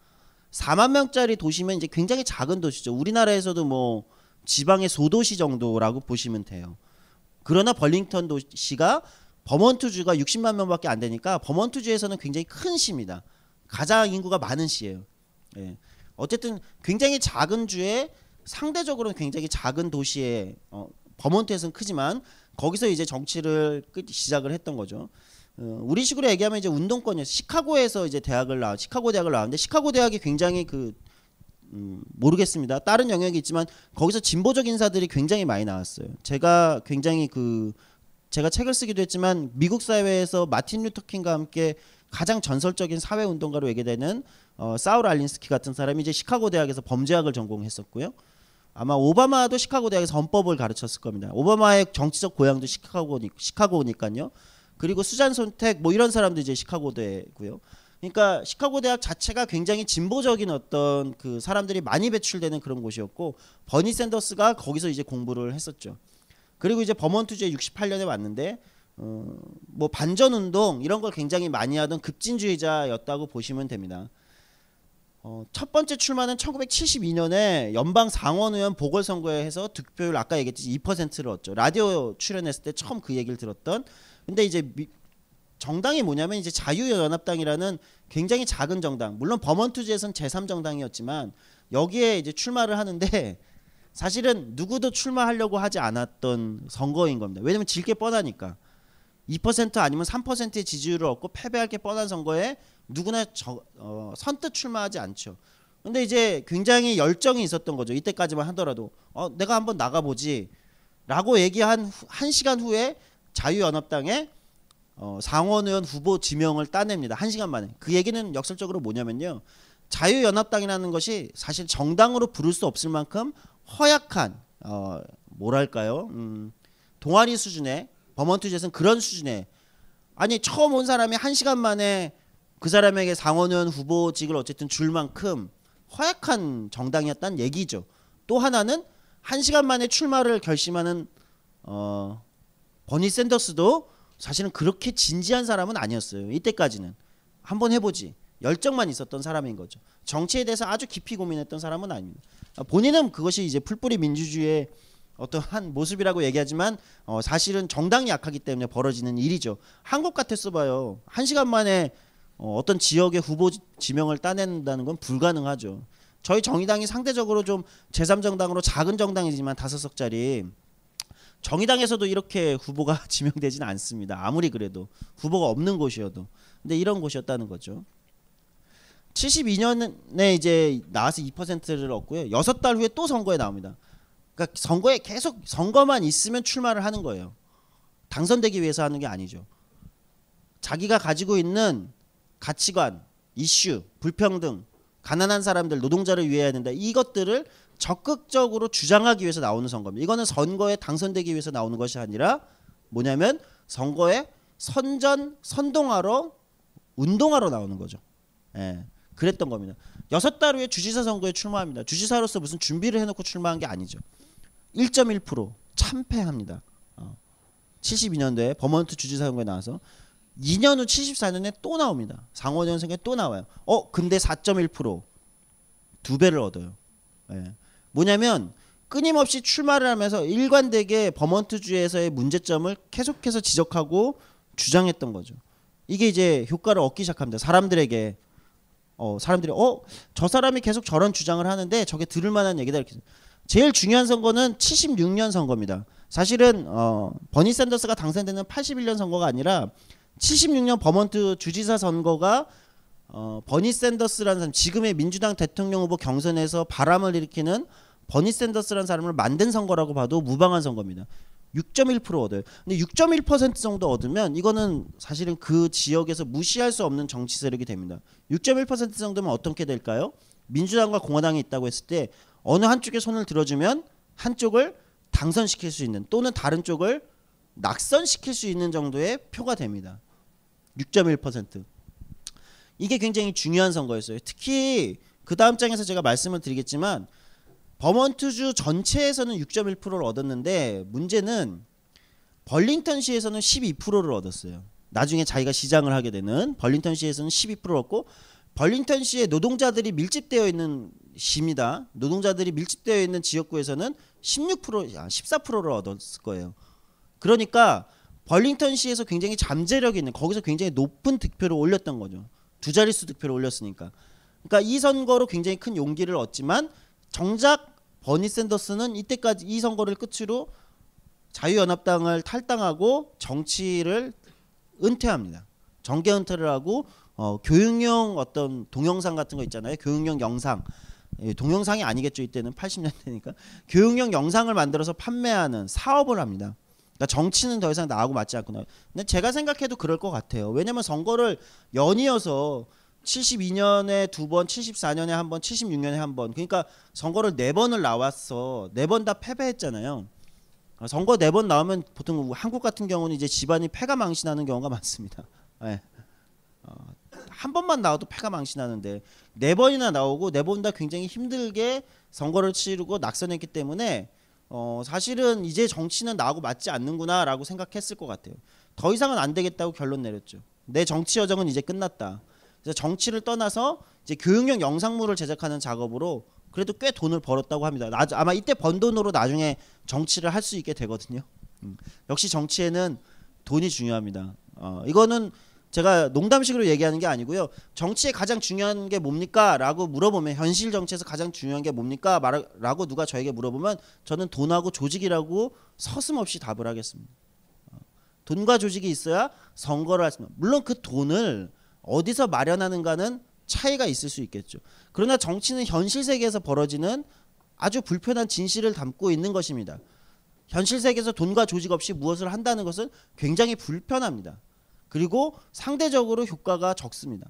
4만 명짜리 도시면 이제 굉장히 작은 도시죠. 우리나라에서도 뭐 지방의 소도시 정도라고 보시면 돼요. 그러나 벌링턴 도시가 버먼투주가 60만 명밖에 안 되니까 버먼투주에서는 굉장히 큰 시입니다. 가장 인구가 많은 시예요. 예. 어쨌든 굉장히 작은 주에 상대적으로 굉장히 작은 도시에 어, 범원투에서는 크지만 거기서 이제 정치를 시작을 했던 거죠. 어, 우리 식으로 얘기하면 이제 운동권이 시카고에서 이제 대학을 나 시카고 대학을 나왔는데 시카고 대학이 굉장히 그 음, 모르겠습니다. 다른 영역이 있지만 거기서 진보적 인사들이 굉장히 많이 나왔어요. 제가 굉장히 그 제가 책을 쓰기도 했지만 미국 사회에서 마틴 루터 킹과 함께 가장 전설적인 사회 운동가로 얘기되는 어, 사울 알린스키 같은 사람이 이제 시카고 대학에서 범죄학을 전공했었고요. 아마 오바마도 시카고 대학에서 헌법을 가르쳤을 겁니다. 오바마의 정치적 고향도 시카고 시카고니까요. 그리고 수잔 손택 뭐 이런 사람도 이제 시카고 대고요. 그러니까 시카고 대학 자체가 굉장히 진보적인 어떤 그 사람들이 많이 배출되는 그런 곳이었고 버니 샌더스가 거기서 이제 공부를 했었죠. 그리고 이제 범원투주에 68년에 왔는데 어, 뭐 반전 운동 이런 걸 굉장히 많이 하던 급진주의자였다고 보시면 됩니다. 어, 첫 번째 출마는 1972년에 연방 상원 의원 보궐선거에서 해 득표율 아까 얘기했듯이 2%를 얻죠. 라디오 출연했을 때 처음 그 얘기를 들었던. 근데 이제 미, 정당이 뭐냐면 이제 자유연합당이라는 굉장히 작은 정당. 물론 범원투지에서는 제3정당이었지만 여기에 이제 출마를 하는데 사실은 누구도 출마하려고 하지 않았던 선거인 겁니다. 왜냐면 질 게 뻔하니까. 2% 아니면 3%의 지지율을 얻고 패배할 게 뻔한 선거에 누구나 저, 어, 선뜻 출마하지 않죠. 근데 이제 굉장히 열정이 있었던 거죠. 이때까지만 하더라도 어, 내가 한번 나가보지 라고 얘기한 후, 한 시간 후에 자유연합당에 어, 상원의원 후보 지명을 따냅니다. 한 시간 만에. 그 얘기는 역설적으로 뭐냐면요. 자유연합당이라는 것이 사실 정당으로 부를 수 없을 만큼 허약한 어, 뭐랄까요? 음, 동아리 수준의 버먼트 제슨 그런 수준의 아니 처음 온 사람이 한 시간 만에 그 사람에게 상원의원 후보직을 어쨌든 줄 만큼 허약한 정당이었다는 얘기죠. 또 하나는 한 시간 만에 출마를 결심하는 어, 버니 샌더스도 사실은 그렇게 진지한 사람은 아니었어요. 이때까지는 한번 해보지 열정만 있었던 사람인 거죠. 정치에 대해서 아주 깊이 고민했던 사람은 아닙니다. 어, 본인은 그것이 이제 풀뿌리 민주주의의 어떠한 모습이라고 얘기하지만 어, 사실은 정당이 약하기 때문에 벌어지는 일이죠. 한국 같았어 봐요. 한 시간 만에 어, 떤 지역의 후보 지명을 따낸다는 건 불가능하죠. 저희 정의당이 상대적으로 좀 제3정당으로 작은 정당이지만 다섯 석짜리 정의당에서도 이렇게 후보가 지명되지는 않습니다. 아무리 그래도 후보가 없는 곳이어도. 근데 이런 곳이었다는 거죠. 72년에 이제 나와서 2%를 얻고요. 여섯 달 후에 또 선거에 나옵니다. 그러니까 선거에 계속 선거만 있으면 출마를 하는 거예요. 당선되기 위해서 하는 게 아니죠. 자기가 가지고 있는 가치관, 이슈, 불평등, 가난한 사람들, 노동자를 위해 하는데 이것들을 적극적으로 주장하기 위해서 나오는 선거입니다. 이거는 선거에 당선되기 위해서 나오는 것이 아니라 뭐냐면 선거에 선전, 선동하러 운동하러 나오는 거죠. 예. 그랬던 겁니다. 여섯 달 후에 주지사 선거에 출마합니다. 주지사로서 무슨 준비를 해놓고 출마한 게 아니죠. 1.1% 참패합니다. 72년도에 어. 버먼트 주지사 선거에 나와서 2년 후 74년에 또 나옵니다. 상원의원 선거에 또 나와요. 어 근데 4.1%두 배를 얻어요. 예. 뭐냐면 끊임없이 출마를 하면서 일관되게 버먼트주에서의 문제점을 계속해서 지적하고 주장했던 거죠. 이게 이제 효과를 얻기 시작합니다. 사람들에게 어, 사람들이 어 저 사람이 계속 저런 주장을 하는데 저게 들을 만한 얘기다 이렇게 제일 중요한 선거는 76년 선거입니다. 사실은 어, 버니 샌더스가 당선되는 81년 선거가 아니라 76년 버먼트 주지사 선거가 어, 버니 샌더스라는 사람 지금의 민주당 대통령 후보 경선에서 바람을 일으키는 버니 샌더스라는 사람을 만든 선거라고 봐도 무방한 선거입니다. 6.1% 얻어요. 근데 6.1% 정도 얻으면 이거는 사실은 그 지역에서 무시할 수 없는 정치 세력이 됩니다. 6.1% 정도면 어떻게 될까요? 민주당과 공화당이 있다고 했을 때 어느 한쪽에 손을 들어주면 한쪽을 당선시킬 수 있는 또는 다른 쪽을 낙선시킬 수 있는 정도의 표가 됩니다. 6.1% 이게 굉장히 중요한 선거였어요. 특히 그 다음 장에서 제가 말씀을 드리겠지만 버먼트주 전체에서는 6.1%를 얻었는데 문제는 벌링턴시에서는 12%를 얻었어요. 나중에 자기가 시장을 하게 되는 벌링턴시에서는 12%를 얻고 벌링턴시의 노동자들이 밀집되어 있는 시입니다. 노동자들이 밀집되어 있는 지역구에서는 16% 아, 14%를 얻었을 거예요. 그러니까 벌링턴시에서 굉장히 잠재력이 있는 거기서 굉장히 높은 득표를 올렸던 거죠. 두 자릿수 득표를 올렸으니까. 그러니까 이 선거로 굉장히 큰 용기를 얻지만 정작 버니 샌더스는 이때까지 이 선거를 끝으로 자유연합당을 탈당하고 정치를 은퇴합니다. 정계 은퇴를 하고 어, 교육용 어떤 동영상 같은 거 있잖아요. 교육용 영상. 예, 동영상이 아니겠죠. 이때는 80년대니까. 교육용 영상을 만들어서 판매하는 사업을 합니다. 그러니까 정치는 더 이상 나하고 맞지 않구나. 근데 제가 생각해도 그럴 것 같아요. 왜냐면 선거를 연이어서 72년에 두 번, 74년에 한 번, 76년에 한 번. 그러니까 선거를 네 번을 나왔어. 네 번 다 패배했잖아요. 어, 선거 네 번 나오면 보통 한국 같은 경우는 이제 집안이 패가 망신하는 경우가 많습니다. 네. 어, 한 번만 나와도 패가 망신하는데 네 번이나 나오고 네 번 다 굉장히 힘들게 선거를 치르고 낙선했기 때문에 어, 사실은 이제 정치는 나하고 맞지 않는구나라고 생각했을 것 같아요. 더 이상은 안 되겠다고 결론 내렸죠. 내 정치 여정은 이제 끝났다. 그래서 정치를 떠나서 이제 교육용 영상물을 제작하는 작업으로 그래도 꽤 돈을 벌었다고 합니다. 나, 아마 이때 번 돈으로 나중에 정치를 할 수 있게 되거든요. 음. 역시 정치에는 돈이 중요합니다. 어, 이거는 제가 농담식으로 얘기하는 게 아니고요. 정치에 가장 중요한 게 뭡니까? 라고 물어보면 현실 정치에서 가장 중요한 게 뭡니까? 말, 라고 누가 저에게 물어보면 저는 돈하고 조직이라고 서슴없이 답을 하겠습니다. 어, 돈과 조직이 있어야 선거를 할 수 있습니다. 물론 그 돈을 어디서 마련하는가는 차이가 있을 수 있겠죠. 그러나 정치는 현실 세계에서 벌어지는 아주 불편한 진실을 담고 있는 것입니다. 현실 세계에서 돈과 조직 없이 무엇을 한다는 것은 굉장히 불편합니다. 그리고 상대적으로 효과가 적습니다.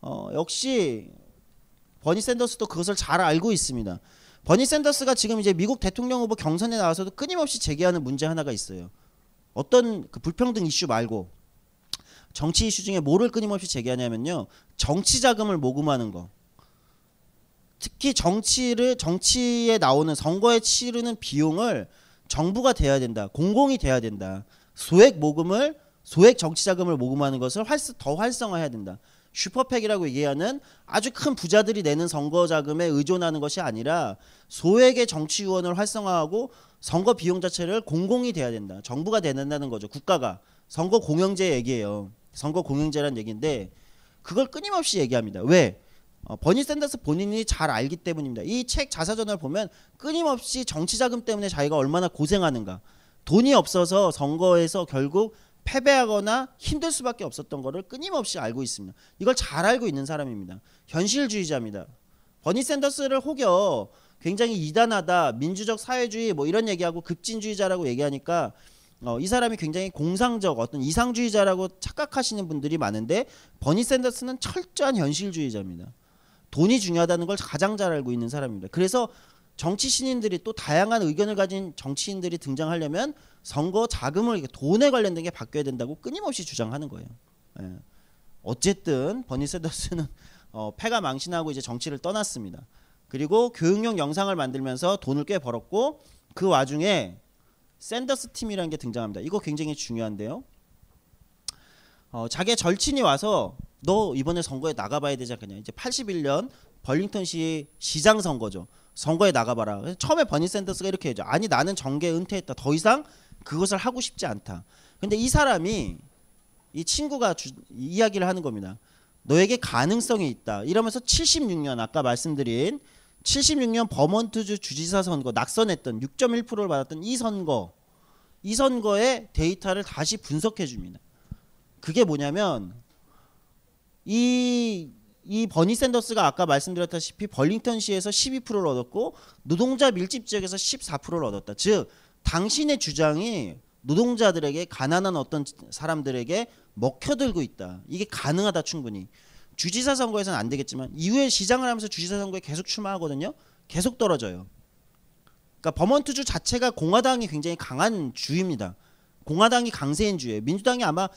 어, 역시 버니 샌더스도 그것을 잘 알고 있습니다. 버니 샌더스가 지금 이제 미국 대통령 후보 경선에 나와서도 끊임없이 제기하는 문제 하나가 있어요. 어떤 그 불평등 이슈 말고 정치 이슈 중에 뭐를 끊임없이 제기하냐면요. 정치 자금을 모금하는 거. 특히 정치를 정치에 나오는 선거에 치르는 비용을 정부가 돼야 된다. 공공이 돼야 된다. 소액 모금을 소액 정치 자금을 모금하는 것을 활성, 더 활성화해야 된다. 슈퍼팩이라고 얘기하는 아주 큰 부자들이 내는 선거 자금에 의존하는 것이 아니라 소액의 정치 유원을 활성화하고 선거 비용 자체를 공공이 돼야 된다. 정부가 돼야 된다는 거죠. 국가가 선거 공영제 얘기예요. 선거 공영제란 얘기인데 그걸 끊임없이 얘기합니다. 왜? 어, 버니 샌더스 본인이 잘 알기 때문입니다. 이 책 자사전을 보면 끊임없이 정치 자금 때문에 자기가 얼마나 고생하는가. 돈이 없어서 선거에서 결국 패배하거나 힘들 수밖에 없었던 것을 끊임없이 알고 있습니다. 이걸 잘 알고 있는 사람입니다. 현실주의자입니다. 버니 샌더스를 혹여 굉장히 이단하다, 민주적 사회주의 뭐 이런 얘기하고 급진주의자라고 얘기하니까 어, 이 사람이 굉장히 공상적 어떤 이상주의자라고 착각하시는 분들이 많은데 버니 샌더스는 철저한 현실주의자입니다. 돈이 중요하다는 걸 가장 잘 알고 있는 사람입니다. 그래서 정치 신인들이 또 다양한 의견을 가진 정치인들이 등장하려면 선거 자금을 돈에 관련된 게 바뀌어야 된다고 끊임없이 주장하는 거예요. 예. 어쨌든 버니 샌더스는 어, 패가 망신하고 이제 정치를 떠났습니다. 그리고 교육용 영상을 만들면서 돈을 꽤 벌었고 그 와중에 샌더스 팀이라는 게 등장합니다. 이거 굉장히 중요한데요. 어, 자기 절친이 와서 너 이번에 선거에 나가봐야 되지 않겠 이제 81년 벌링턴시 시장 선거죠. 선거에 나가봐라. 처음에 버니 샌더스가 이렇게 해죠. 아니 나는 정계 은퇴했다. 더 이상 그것을 하고 싶지 않다. 근데 이 사람이 이 친구가 주, 이야기를 하는 겁니다. 너에게 가능성이 있다. 이러면서 76년 아까 말씀드린 76년 버먼트주 주지사 선거 낙선했던 6.1%를 받았던 이 선거 이 선거의 데이터를 다시 분석해 줍니다. 그게 뭐냐면 이 이 버니 샌더스가 아까 말씀드렸다시피 벌링턴시에서 12%를 얻었고 노동자 밀집 지역에서 14%를 얻었다. 즉 당신의 주장이 노동자들에게 가난한 어떤 사람들에게 먹혀들고 있다. 이게 가능하다 충분히. 주지사 선거에서는 안 되겠지만 이후에 시장을 하면서 주지사 선거에 계속 출마하거든요. 계속 떨어져요. 그러니까 버먼트주 자체가 공화당이 굉장히 강한 주입니다. 공화당이 강세인 주예요. 민주당이 아마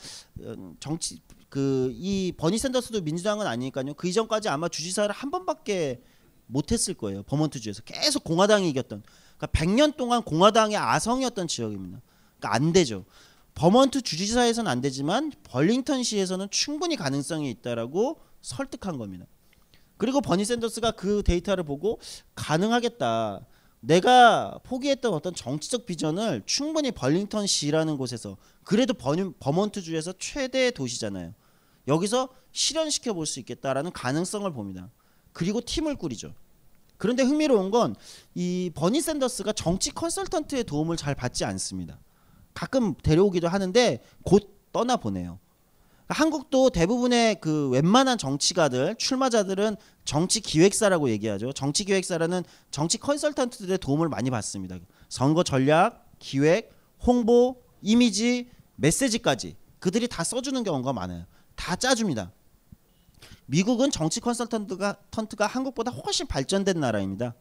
어, 정치 그 이 버니 샌더스도 민주당은 아니니까요. 그 이전까지 아마 주지사를 한 번밖에 못했을 거예요. 버먼트 주에서 계속 공화당이 이겼던. 그러니까 100년 동안 공화당의 아성이었던 지역입니다. 그러니까 안 되죠. 버먼트 주지사에서는 안 되지만 벌링턴시에서는 충분히 가능성이 있다라고 설득한 겁니다. 그리고 버니 샌더스가 그 데이터를 보고 가능하겠다. 내가 포기했던 어떤 정치적 비전을 충분히 벌링턴시라는 곳에서 그래도 버니, 버몬트주에서 최대 도시잖아요. 여기서 실현시켜 볼 수 있겠다라는 가능성을 봅니다. 그리고 팀을 꾸리죠. 그런데 흥미로운 건 이 버니 샌더스가 정치 컨설턴트의 도움을 잘 받지 않습니다. 가끔 데려오기도 하는데 곧 떠나 보내요. 그러니까 한국도 대부분의 그 웬만한 정치가들 출마자들은 정치 기획사라고 얘기하죠. 정치 기획사라는 정치 컨설턴트들의 도움을 많이 받습니다. 선거 전략, 기획, 홍보, 이미지, 메시지까지 그들이 다 써주는 경우가 많아요. 다 짜줍니다. 미국은 정치 컨설턴트가 턴트가 한국보다 훨씬 발전된 나라입니다.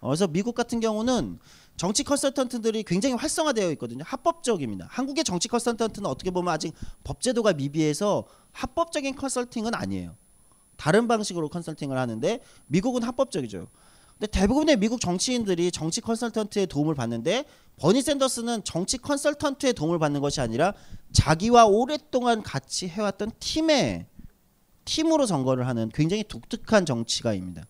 어, 그래서 미국 같은 경우는 정치 컨설턴트들이 굉장히 활성화되어 있거든요. 합법적입니다. 한국의 정치 컨설턴트는 어떻게 보면 아직 법제도가 미비해서 합법적인 컨설팅은 아니에요. 다른 방식으로 컨설팅을 하는데 미국은 합법적이죠. 근데 대부분의 미국 정치인들이 정치 컨설턴트의 도움을 받는데 버니 샌더스는 정치 컨설턴트의 도움을 받는 것이 아니라 자기와 오랫동안 같이 해왔던 팀의 팀으로 선거를 하는 굉장히 독특한 정치가입니다.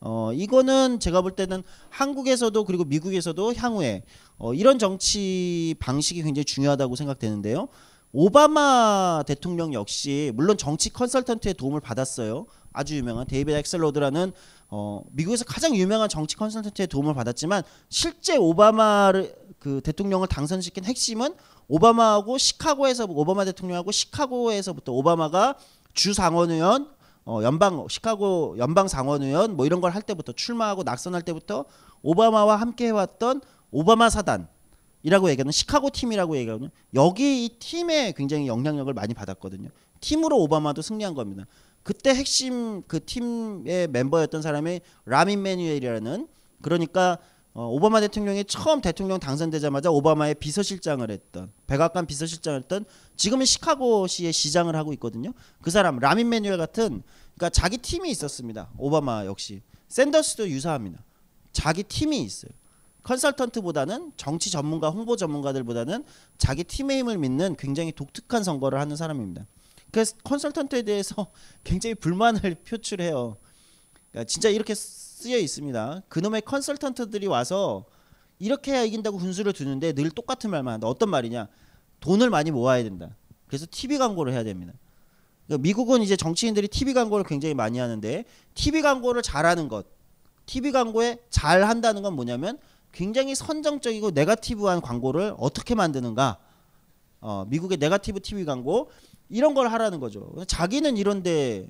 어, 이거는 제가 볼 때는 한국에서도 그리고 미국에서도 향후에 어, 이런 정치 방식이 굉장히 중요하다고 생각되는데요. 오바마 대통령 역시 물론 정치 컨설턴트의 도움을 받았어요. 아주 유명한 데이비드 엑셀로드라는 어, 미국에서 가장 유명한 정치 컨설턴트의 도움을 받았지만 실제 오바마를 그 대통령을 당선시킨 핵심은 오바마하고 시카고에서 오바마 대통령하고 시카고에서부터 오바마가 주 상원의원 어, 연방 시카고 연방 상원 의원 뭐 이런 걸 할 때부터 출마하고 낙선할 때부터 오바마와 함께 해왔던 오바마 사단이라고 얘기하는 시카고 팀이라고 얘기하거든요. 여기 이 팀에 굉장히 영향력을 많이 받았거든요. 팀으로 오바마도 승리한 겁니다. 그때 핵심 그 팀의 멤버였던 사람이 라민 매뉴엘이라는 그러니까 어, 오바마 대통령이 처음 대통령 당선되자마자 오바마의 비서실장을 했던 백악관 비서실장을 했던 지금은 시카고시의 시장을 하고 있거든요. 그 사람 라민 매뉴엘 같은 그러니까 자기 팀이 있었습니다. 오바마 역시 샌더스도 유사합니다. 자기 팀이 있어요. 컨설턴트보다는 정치 전문가, 홍보 전문가들보다는 자기 팀의 힘을 믿는 굉장히 독특한 선거를 하는 사람입니다. 그래서 컨설턴트에 대해서 굉장히 불만을 표출해요. 그러니까 진짜 이렇게 쓰여 있습니다. 그놈의 컨설턴트들이 와서 이렇게 해야 이긴다고 훈수를 두는데 늘 똑같은 말만 한다. 어떤 말이냐? 돈을 많이 모아야 된다. 그래서 TV 광고를 해야 됩니다. 그러니까 미국은 이제 정치인들이 TV 광고를 굉장히 많이 하는데 TV 광고를 잘하는 것, TV 광고에 잘 한다는 건 뭐냐면 굉장히 선정적이고 네가티브한 광고를 어떻게 만드는가. 어, 미국의 네가티브 TV 광고 이런 걸 하라는 거죠. 자기는 이런데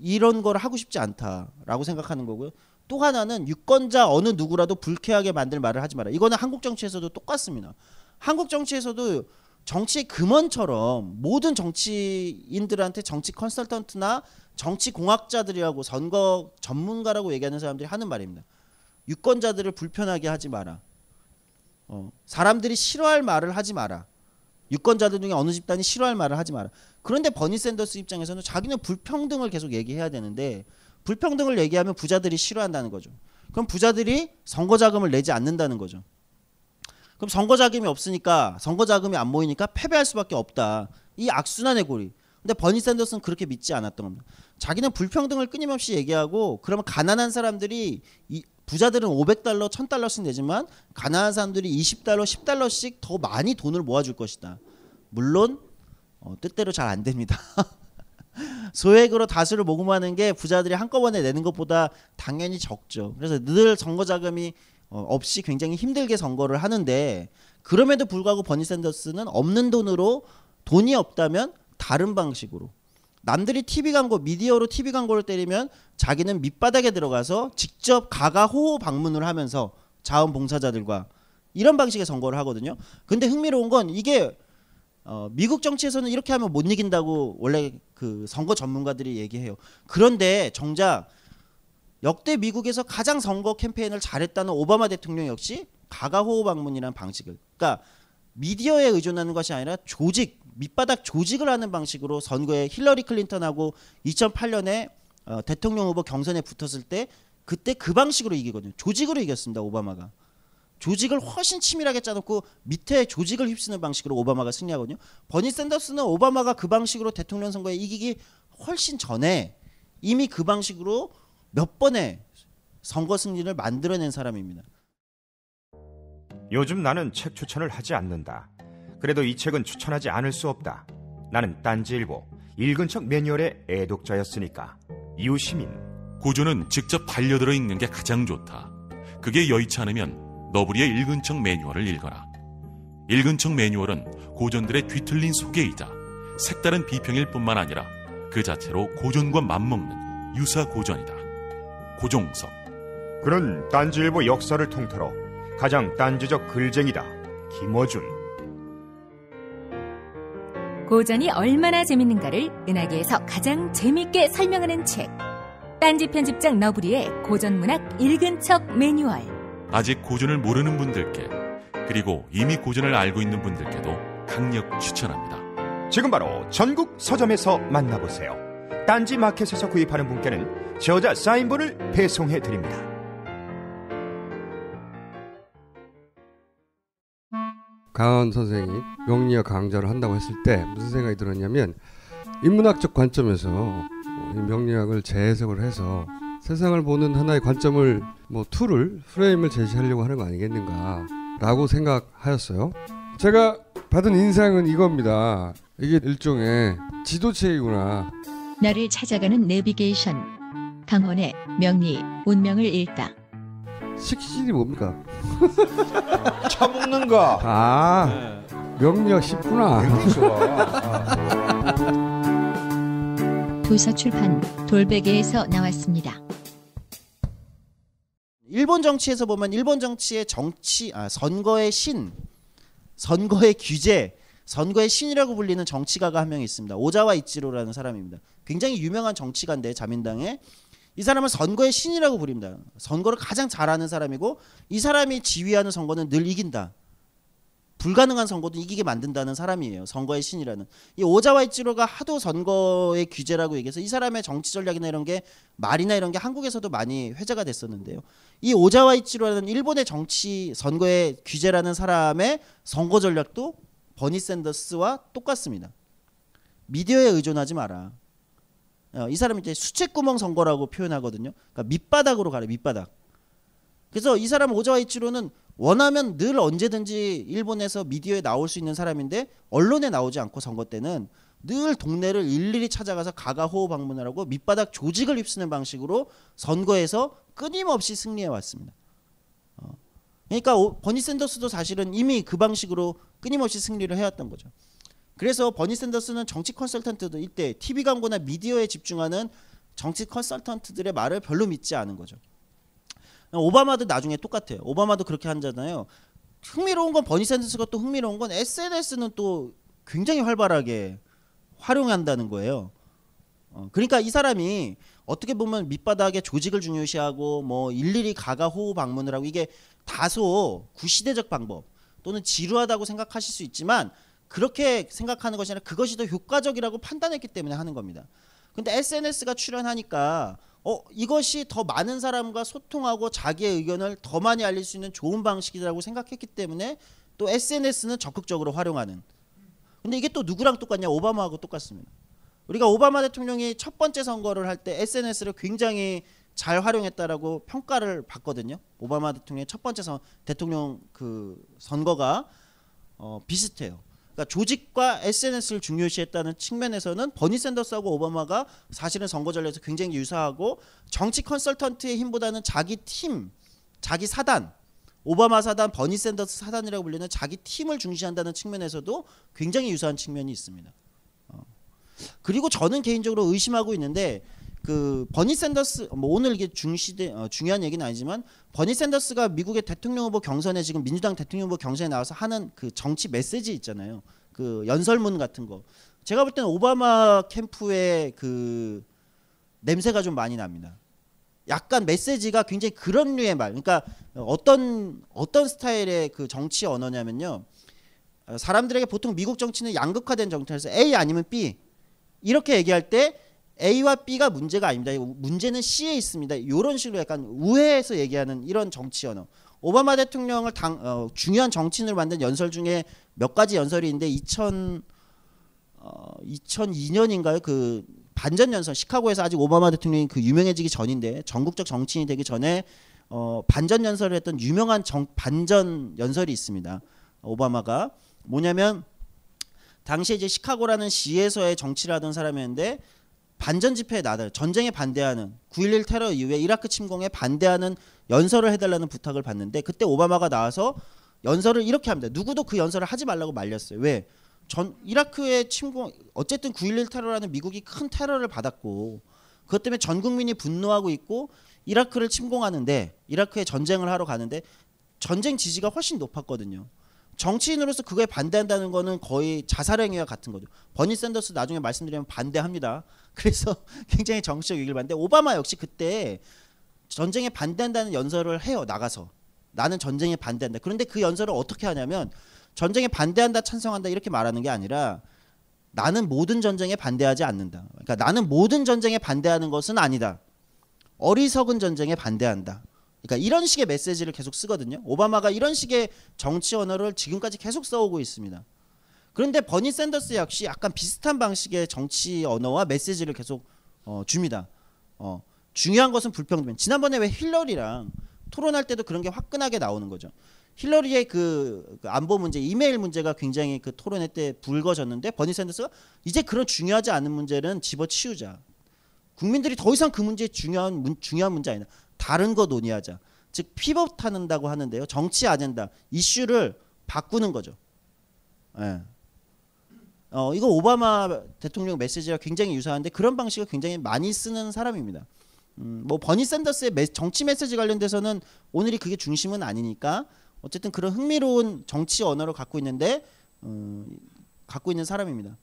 이런 걸 하고 싶지 않다라고 생각하는 거고요. 또 하나는 유권자 어느 누구라도 불쾌하게 만들 말을 하지 마라. 이거는 한국 정치에서도 똑같습니다. 한국 정치에서도 정치의 금원처럼 모든 정치인들한테 정치 컨설턴트나 정치 공학자들이라고 선거 전문가라고 얘기하는 사람들이 하는 말입니다. 유권자들을 불편하게 하지 마라. 어, 사람들이 싫어할 말을 하지 마라. 유권자들 중에 어느 집단이 싫어할 말을 하지 마라. 그런데 버니 샌더스 입장에서는 자기는 불평등을 계속 얘기해야 되는데 불평등을 얘기하면 부자들이 싫어한다는 거죠. 그럼 부자들이 선거 자금을 내지 않는다는 거죠. 그럼 선거 자금이 없으니까 선거 자금이 안 모이니까 패배할 수밖에 없다. 이 악순환의 고리. 근데 버니 샌더스는 그렇게 믿지 않았던 겁니다. 자기는 불평등을 끊임없이 얘기하고 그러면 가난한 사람들이 이 부자들은 500달러, 1000달러씩 내지만 가난한 사람들이 20달러, 10달러씩 더 많이 돈을 모아줄 것이다. 물론 어, 뜻대로 잘 안 됩니다. 소액으로 다수를 모금하는 게 부자들이 한꺼번에 내는 것보다 당연히 적죠. 그래서 늘 선거 자금이 어, 없이 굉장히 힘들게 선거를 하는데 그럼에도 불구하고 버니 샌더스는 없는 돈으로 돈이 없다면 다른 방식으로 남들이 TV 광고 미디어로 TV 광고를 때리면 자기는 밑바닥에 들어가서 직접 가가호호 방문을 하면서 자원봉사자들과 이런 방식의 선거를 하거든요. 근데 흥미로운 건 이게 어, 미국 정치에서는 이렇게 하면 못 이긴다고 원래 그 선거 전문가들이 얘기해요. 그런데 정작 역대 미국에서 가장 선거 캠페인을 잘했다는 오바마 대통령 역시 가가호호 방문이라는 방식을 그러니까 미디어에 의존하는 것이 아니라 조직 밑바닥 조직을 하는 방식으로 선거에 힐러리 클린턴하고 2008년에 어, 대통령 후보 경선에 붙었을 때 그때 그 방식으로 이기거든요. 조직으로 이겼습니다. 오바마가. 조직을 훨씬 치밀하게 짜놓고 밑에 조직을 휩쓰는 방식으로 오바마가 승리하거든요. 버니 샌더스는 오바마가 그 방식으로 대통령 선거에 이기기 훨씬 전에 이미 그 방식으로 몇 번의 선거 승리를 만들어낸 사람입니다. 요즘 나는 책 추천을 하지 않는다. 그래도 이 책은 추천하지 않을 수 없다. 나는 딴지일보 읽은 척 매뉴얼의 애독자였으니까. 이웃 시민 고전은 직접 반려들어 읽는 게 가장 좋다. 그게 여의치 않으면 너브리의 읽은 척 매뉴얼을 읽어라. 읽은 척 매뉴얼은 고전들의 뒤틀린 소개이자 색다른 비평일 뿐만 아니라 그 자체로 고전과 맞먹는 유사 고전이다. 고종석. 그는 딴지일보 역사를 통틀어 가장 딴지적 글쟁이다. 김어준. 고전이 얼마나 재밌는가를 은하계에서 가장 재밌게 설명하는 책. 딴지 편집장 너브리의 고전문학 읽은 척 매뉴얼. 아직 고전을 모르는 분들께 그리고 이미 고전을 알고 있는 분들께도 강력 추천합니다. 지금 바로 전국 서점에서 만나보세요. 딴지 마켓에서 구입하는 분께는 저자 사인본을 배송해 드립니다. 강원 선생이 명리학 강좌를 한다고 했을 때 무슨 생각이 들었냐면 인문학적 관점에서 명리학을 재해석을 해서 세상을 보는 하나의 관점을 뭐 툴을 프레임을 제시하려고 하는 거 아니겠는가라고 생각하였어요. 제가 받은 인상은 이겁니다. 이게 일종의 지도체이구나. 나를 찾아가는 내비게이션 강원의 명리 운명을 읽다. 식신이 뭡니까? 차 먹는 거. 아 네. 명력 쉽구나. 아. 도서출판 돌베개에서 나왔습니다. 일본 정치에서 보면 일본 정치의 정치 아, 선거의 신, 선거의 규제, 선거의 신이라고 불리는 정치가가 한 명 있습니다. 오자와 이치로라는 사람입니다. 굉장히 유명한 정치가인데 자민당의 이 사람은 선거의 신이라고 부립니다. 선거를 가장 잘하는 사람이고 이 사람이 지휘하는 선거는 늘 이긴다. 불가능한 선거도 이기게 만든다는 사람이에요. 선거의 신이라는. 이 오자와 이치로가 하도 선거의 규제라고 얘기해서 이 사람의 정치 전략이나 이런 게 말이나 이런 게 한국에서도 많이 회자가 됐었는데요. 이 오자와 이치로라는 일본의 정치 선거의 규제라는 사람의 선거 전략도 버니 샌더스와 똑같습니다. 미디어에 의존하지 마라. 어, 이 사람이 이제 수채구멍 선거라고 표현하거든요. 그러니까 밑바닥으로 가래 밑바닥. 그래서 이 사람 오자와이치로는 원하면 늘 언제든지 일본에서 미디어에 나올 수 있는 사람인데 언론에 나오지 않고 선거 때는 늘 동네를 일일이 찾아가서 가가호호 방문을 하고 밑바닥 조직을 휩쓰는 방식으로 선거에서 끊임없이 승리해 왔습니다. 어. 그러니까 오, 버니 샌더스도 사실은 이미 그 방식으로 끊임없이 승리를 해왔던 거죠. 그래서 버니 샌더스는 정치 컨설턴트도 이때 TV 광고나 미디어에 집중하는 정치 컨설턴트들의 말을 별로 믿지 않은 거죠. 오바마도 나중에 똑같아요. 오바마도 그렇게 한잖아요. 흥미로운 건 버니 샌더스가 또 흥미로운 건 SNS는 또 굉장히 활발하게 활용한다는 거예요. 어, 그러니까 이 사람이 어떻게 보면 밑바닥에 조직을 중요시하고 뭐 일일이 가가 호우 방문을 하고 이게 다소 구시대적 방법 또는 지루하다고 생각하실 수 있지만 그렇게 생각하는 것이 아니라 그것이 더 효과적이라고 판단했기 때문에 하는 겁니다. 근데 SNS가 출연하니까어 이것이 더 많은 사람과 소통하고 자기의 의견을 더 많이 알릴 수 있는 좋은 방식이라고 생각했기 때문에 또 SNS는 적극적으로 활용하는. 근데 이게 또 누구랑 똑같냐? 오바마하고 똑같습니다. 우리가 오바마 대통령이 첫 번째 선거를 할 때 SNS를 굉장히 잘 활용했다라고 평가를 받거든요. 오바마 대통령의 첫 번째 선, 대통령 그 선거가 어, 비슷해요. 그러니까 조직과 SNS를 중요시했다는 측면에서는 버니 샌더스하고 오바마가 사실은 선거 전략에서 굉장히 유사하고 정치 컨설턴트의 힘보다는 자기 팀, 자기 사단 오바마 사단, 버니 샌더스 사단이라고 불리는 자기 팀을 중시한다는 측면에서도 굉장히 유사한 측면이 있습니다. 어. 그리고 저는 개인적으로 의심하고 있는데 그 버니 샌더스 뭐 오늘 이게 중시대 어, 중요한 얘기는 아니지만 버니 샌더스가 미국의 대통령 후보 경선에 지금 민주당 대통령 후보 경선에 나와서 하는 그 정치 메시지 있잖아요. 그 연설문 같은 거. 제가 볼 때는 오바마 캠프의 그 냄새가 좀 많이 납니다. 약간 메시지가 굉장히 그런 류의 말. 그러니까 어떤 어떤 스타일의 그 정치 언어냐면요. 어, 사람들에게 보통 미국 정치는 양극화된 정치에서 A 아니면 B 이렇게 얘기할 때 A와 B가 문제가 아닙니다. 문제는 C에 있습니다. 이런 식으로 약간 우회해서 얘기하는 이런 정치 언어. 오바마 대통령을 당, 어, 중요한 정치인으로 만든 연설 중에 몇 가지 연설이 있는데 2000 어, 2002년인가요? 그 반전 연설 시카고에서 아직 오바마 대통령이 그 유명해지기 전인데 전국적 정치인이 되기 전에 어, 반전 연설을 했던 유명한 정, 반전 연설이 있습니다. 오바마가 뭐냐면 당시 에 이제 시카고라는 시에서의 정치를 하던 사람이었는데 반전 집회에 나들 전쟁에 반대하는 9.11 테러 이후에 이라크 침공에 반대하는 연설을 해달라는 부탁을 받는데 그때 오바마가 나와서 연설을 이렇게 합니다. 누구도 그 연설을 하지 말라고 말렸어요. 왜? 전 이라크의 침공 어쨌든 9.11 테러라는 미국이 큰 테러를 받았고 그것 때문에 전 국민이 분노하고 있고 이라크를 침공하는데 이라크에 전쟁을 하러 가는데 전쟁 지지가 훨씬 높았거든요. 정치인으로서 그거에 반대한다는 거는 거의 자살행위와 같은 거죠. 버니 샌더스 나중에 말씀드리면 반대합니다. 그래서 굉장히 정치적 얘기를 봤는데 오바마 역시 그때 전쟁에 반대한다는 연설을 해요. 나가서 나는 전쟁에 반대한다. 그런데 그 연설을 어떻게 하냐면 전쟁에 반대한다, 찬성한다 이렇게 말하는 게 아니라 나는 모든 전쟁에 반대하지 않는다. 그러니까 나는 모든 전쟁에 반대하는 것은 아니다. 어리석은 전쟁에 반대한다. 그러니까 이런 식의 메시지를 계속 쓰거든요. 오바마가 이런 식의 정치 언어를 지금까지 계속 써오고 있습니다. 그런데 버니 샌더스 역시 약간 비슷한 방식의 정치 언어와 메시지를 계속 어, 줍니다. 어, 중요한 것은 불평등. 지난번에 왜 힐러리랑 토론할 때도 그런 게 화끈하게 나오는 거죠. 힐러리의 그, 그, 안보 문제, 이메일 문제가 굉장히 그 토론회 때 불거졌는데 버니 샌더스가 이제 그런 중요하지 않은 문제는 집어치우자. 국민들이 더 이상 그 문제 중요한 문, 중요한 문제 아니냐 다른 거 논의하자. 즉피벗타는다고 하는데요. 정치 아젠다 이슈를 바꾸는 거죠. 예. 어, 이거 오바마 대통령 메시지와 굉장히 유사한데 그런 방식을 굉장히 많이 쓰는 사람입니다. 음, 뭐 버니 샌더스의 메, 정치 메시지 관련돼서는 오늘이 그게 중심은 아니니까 어쨌든 그런 흥미로운 정치 언어를 갖고 있는데 음, 갖고 있는 사람입니다.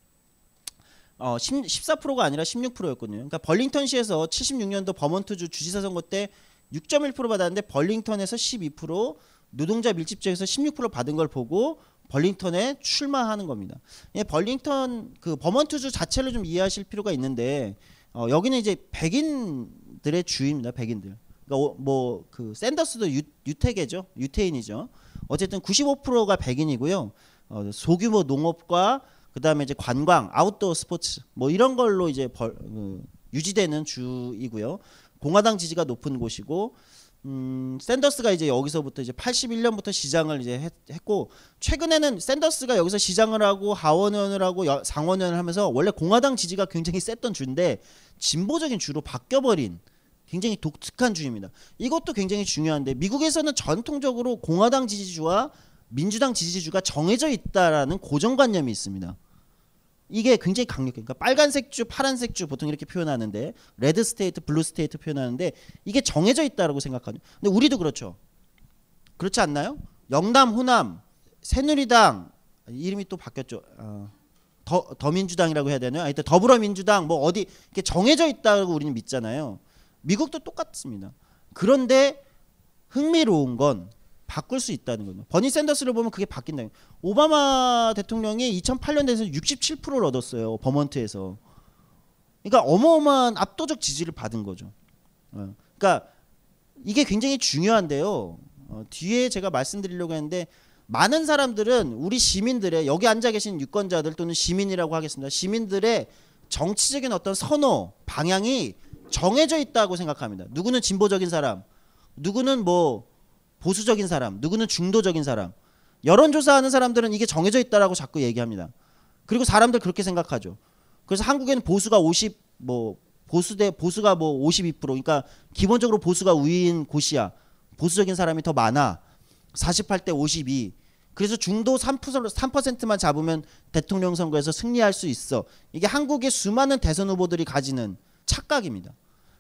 어, 10, 14%가 아니라 16%였거든요. 그러니까 벌링턴시에서 76년도 버먼트주 주지사 선거 때 6.1% 받았는데 벌링턴에서 12%, 노동자 밀집지에서 16% 받은 걸 보고 벌링턴에 출마하는 겁니다. 예, 벌링턴 그 버먼트주 자체를 좀 이해하실 필요가 있는데 어, 여기는 이제 백인들의 주입니다. 백인들. 그러니까 뭐 그 샌더스도 유, 유태계죠. 유태인이죠. 어쨌든 95%가 백인이고요. 어, 소규모 농업과 그다음에 이제 관광, 아웃도어 스포츠 뭐 이런 걸로 이제 벌, 음, 유지되는 주이고요. 공화당 지지가 높은 곳이고 음, 샌더스가 이제 여기서부터 이제 81년부터 시장을 이제 했, 고 최근에는 샌더스가 여기서 시장을 하고 하원 의원을 하고 여, 상원 의원을 하면서 원래 공화당 지지가 굉장히 셌던 주인데 진보적인 주로 바뀌어 버린 굉장히 독특한 주입니다. 이것도 굉장히 중요한데 미국에서는 전통적으로 공화당 지지주와 민주당 지지주가 정해져 있다라는 고정관념이 있습니다. 이게 굉장히 강력해. 그러니까 빨간색 주, 파란색 주 보통 이렇게 표현하는데 레드 스테이트, 블루 스테이트 표현하는데 이게 정해져 있다라고 생각하죠. 근데 우리도 그렇죠. 그렇지 않나요? 영남, 호남, 새누리당 이름이 또 바뀌었죠. 어, 더 더민주당이라고 해야 되나요? 하여 더불어민주당 뭐 어디 이게 정해져 있다고 우리는 믿잖아요. 미국도 똑같습니다. 그런데 흥미로운 건 바꿀 수 있다는 거예요. 버니 샌더스를 보면 그게 바뀐다. 오바마 대통령이 2008년 대선 67%를 얻었어요. 버먼트에서. 그러니까 어마어마한 압도적 지지를 받은 거죠. 어. 그러니까 이게 굉장히 중요한데요. 어, 뒤에 제가 말씀드리려고 했는데 많은 사람들은 우리 시민들의 여기 앉아 계신 유권자들 또는 시민이라고 하겠습니다. 시민들의 정치적인 어떤 선호 방향이 정해져 있다고 생각합니다. 누구는 진보적인 사람, 누구는 뭐 보수적인 사람, 누구는 중도적인 사람. 여론조사하는 사람들은 이게 정해져 있다라고 자꾸 얘기합니다. 그리고 사람들 그렇게 생각하죠. 그래서 한국에는 보수가 50, 뭐, 보수대, 보수가 뭐 52%, 그러니까 기본적으로 보수가 우위인 곳이야. 보수적인 사람이 더 많아. 48대 52. 그래서 중도 3%, 만 잡으면 대통령 선거에서 승리할 수 있어. 이게 한국의 수많은 대선 후보들이 가지는 착각입니다.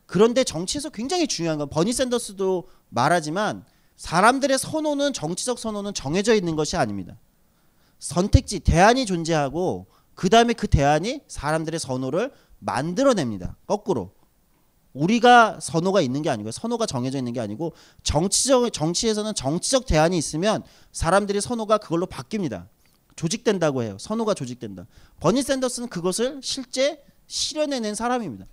그런데 정치에서 굉장히 중요한 건 버니 샌더스도 말하지만 사람들의 선호는 정치적 선호는 정해져 있는 것이 아닙니다. 선택지 대안이 존재하고 그 다음에 그 대안이 사람들의 선호를 만들어냅니다. 거꾸로 우리가 선호가 있는 게아니고 선호가 정해져 있는 게 아니고 정치적 정치에서는 정치적 대안이 있으면 사람들의 선호가 그걸로 바뀝니다. 조직된다고 해요. 선호가 조직된다. 버니 샌더스는 그것을 실제 실현해낸 사람입니다.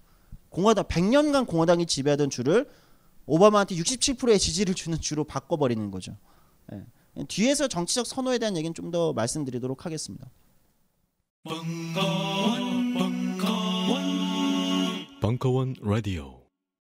공화당 100년간 공화당이 지배하던 주를 오바마한테 67%의 지지를 주는 주로 바꿔버리는 거죠. 예. 뒤에서 정치적 선호에 대한 얘기는 좀 더 말씀드리도록 하겠습니다. 벙커원, 벙커원, 벙커원 라디오.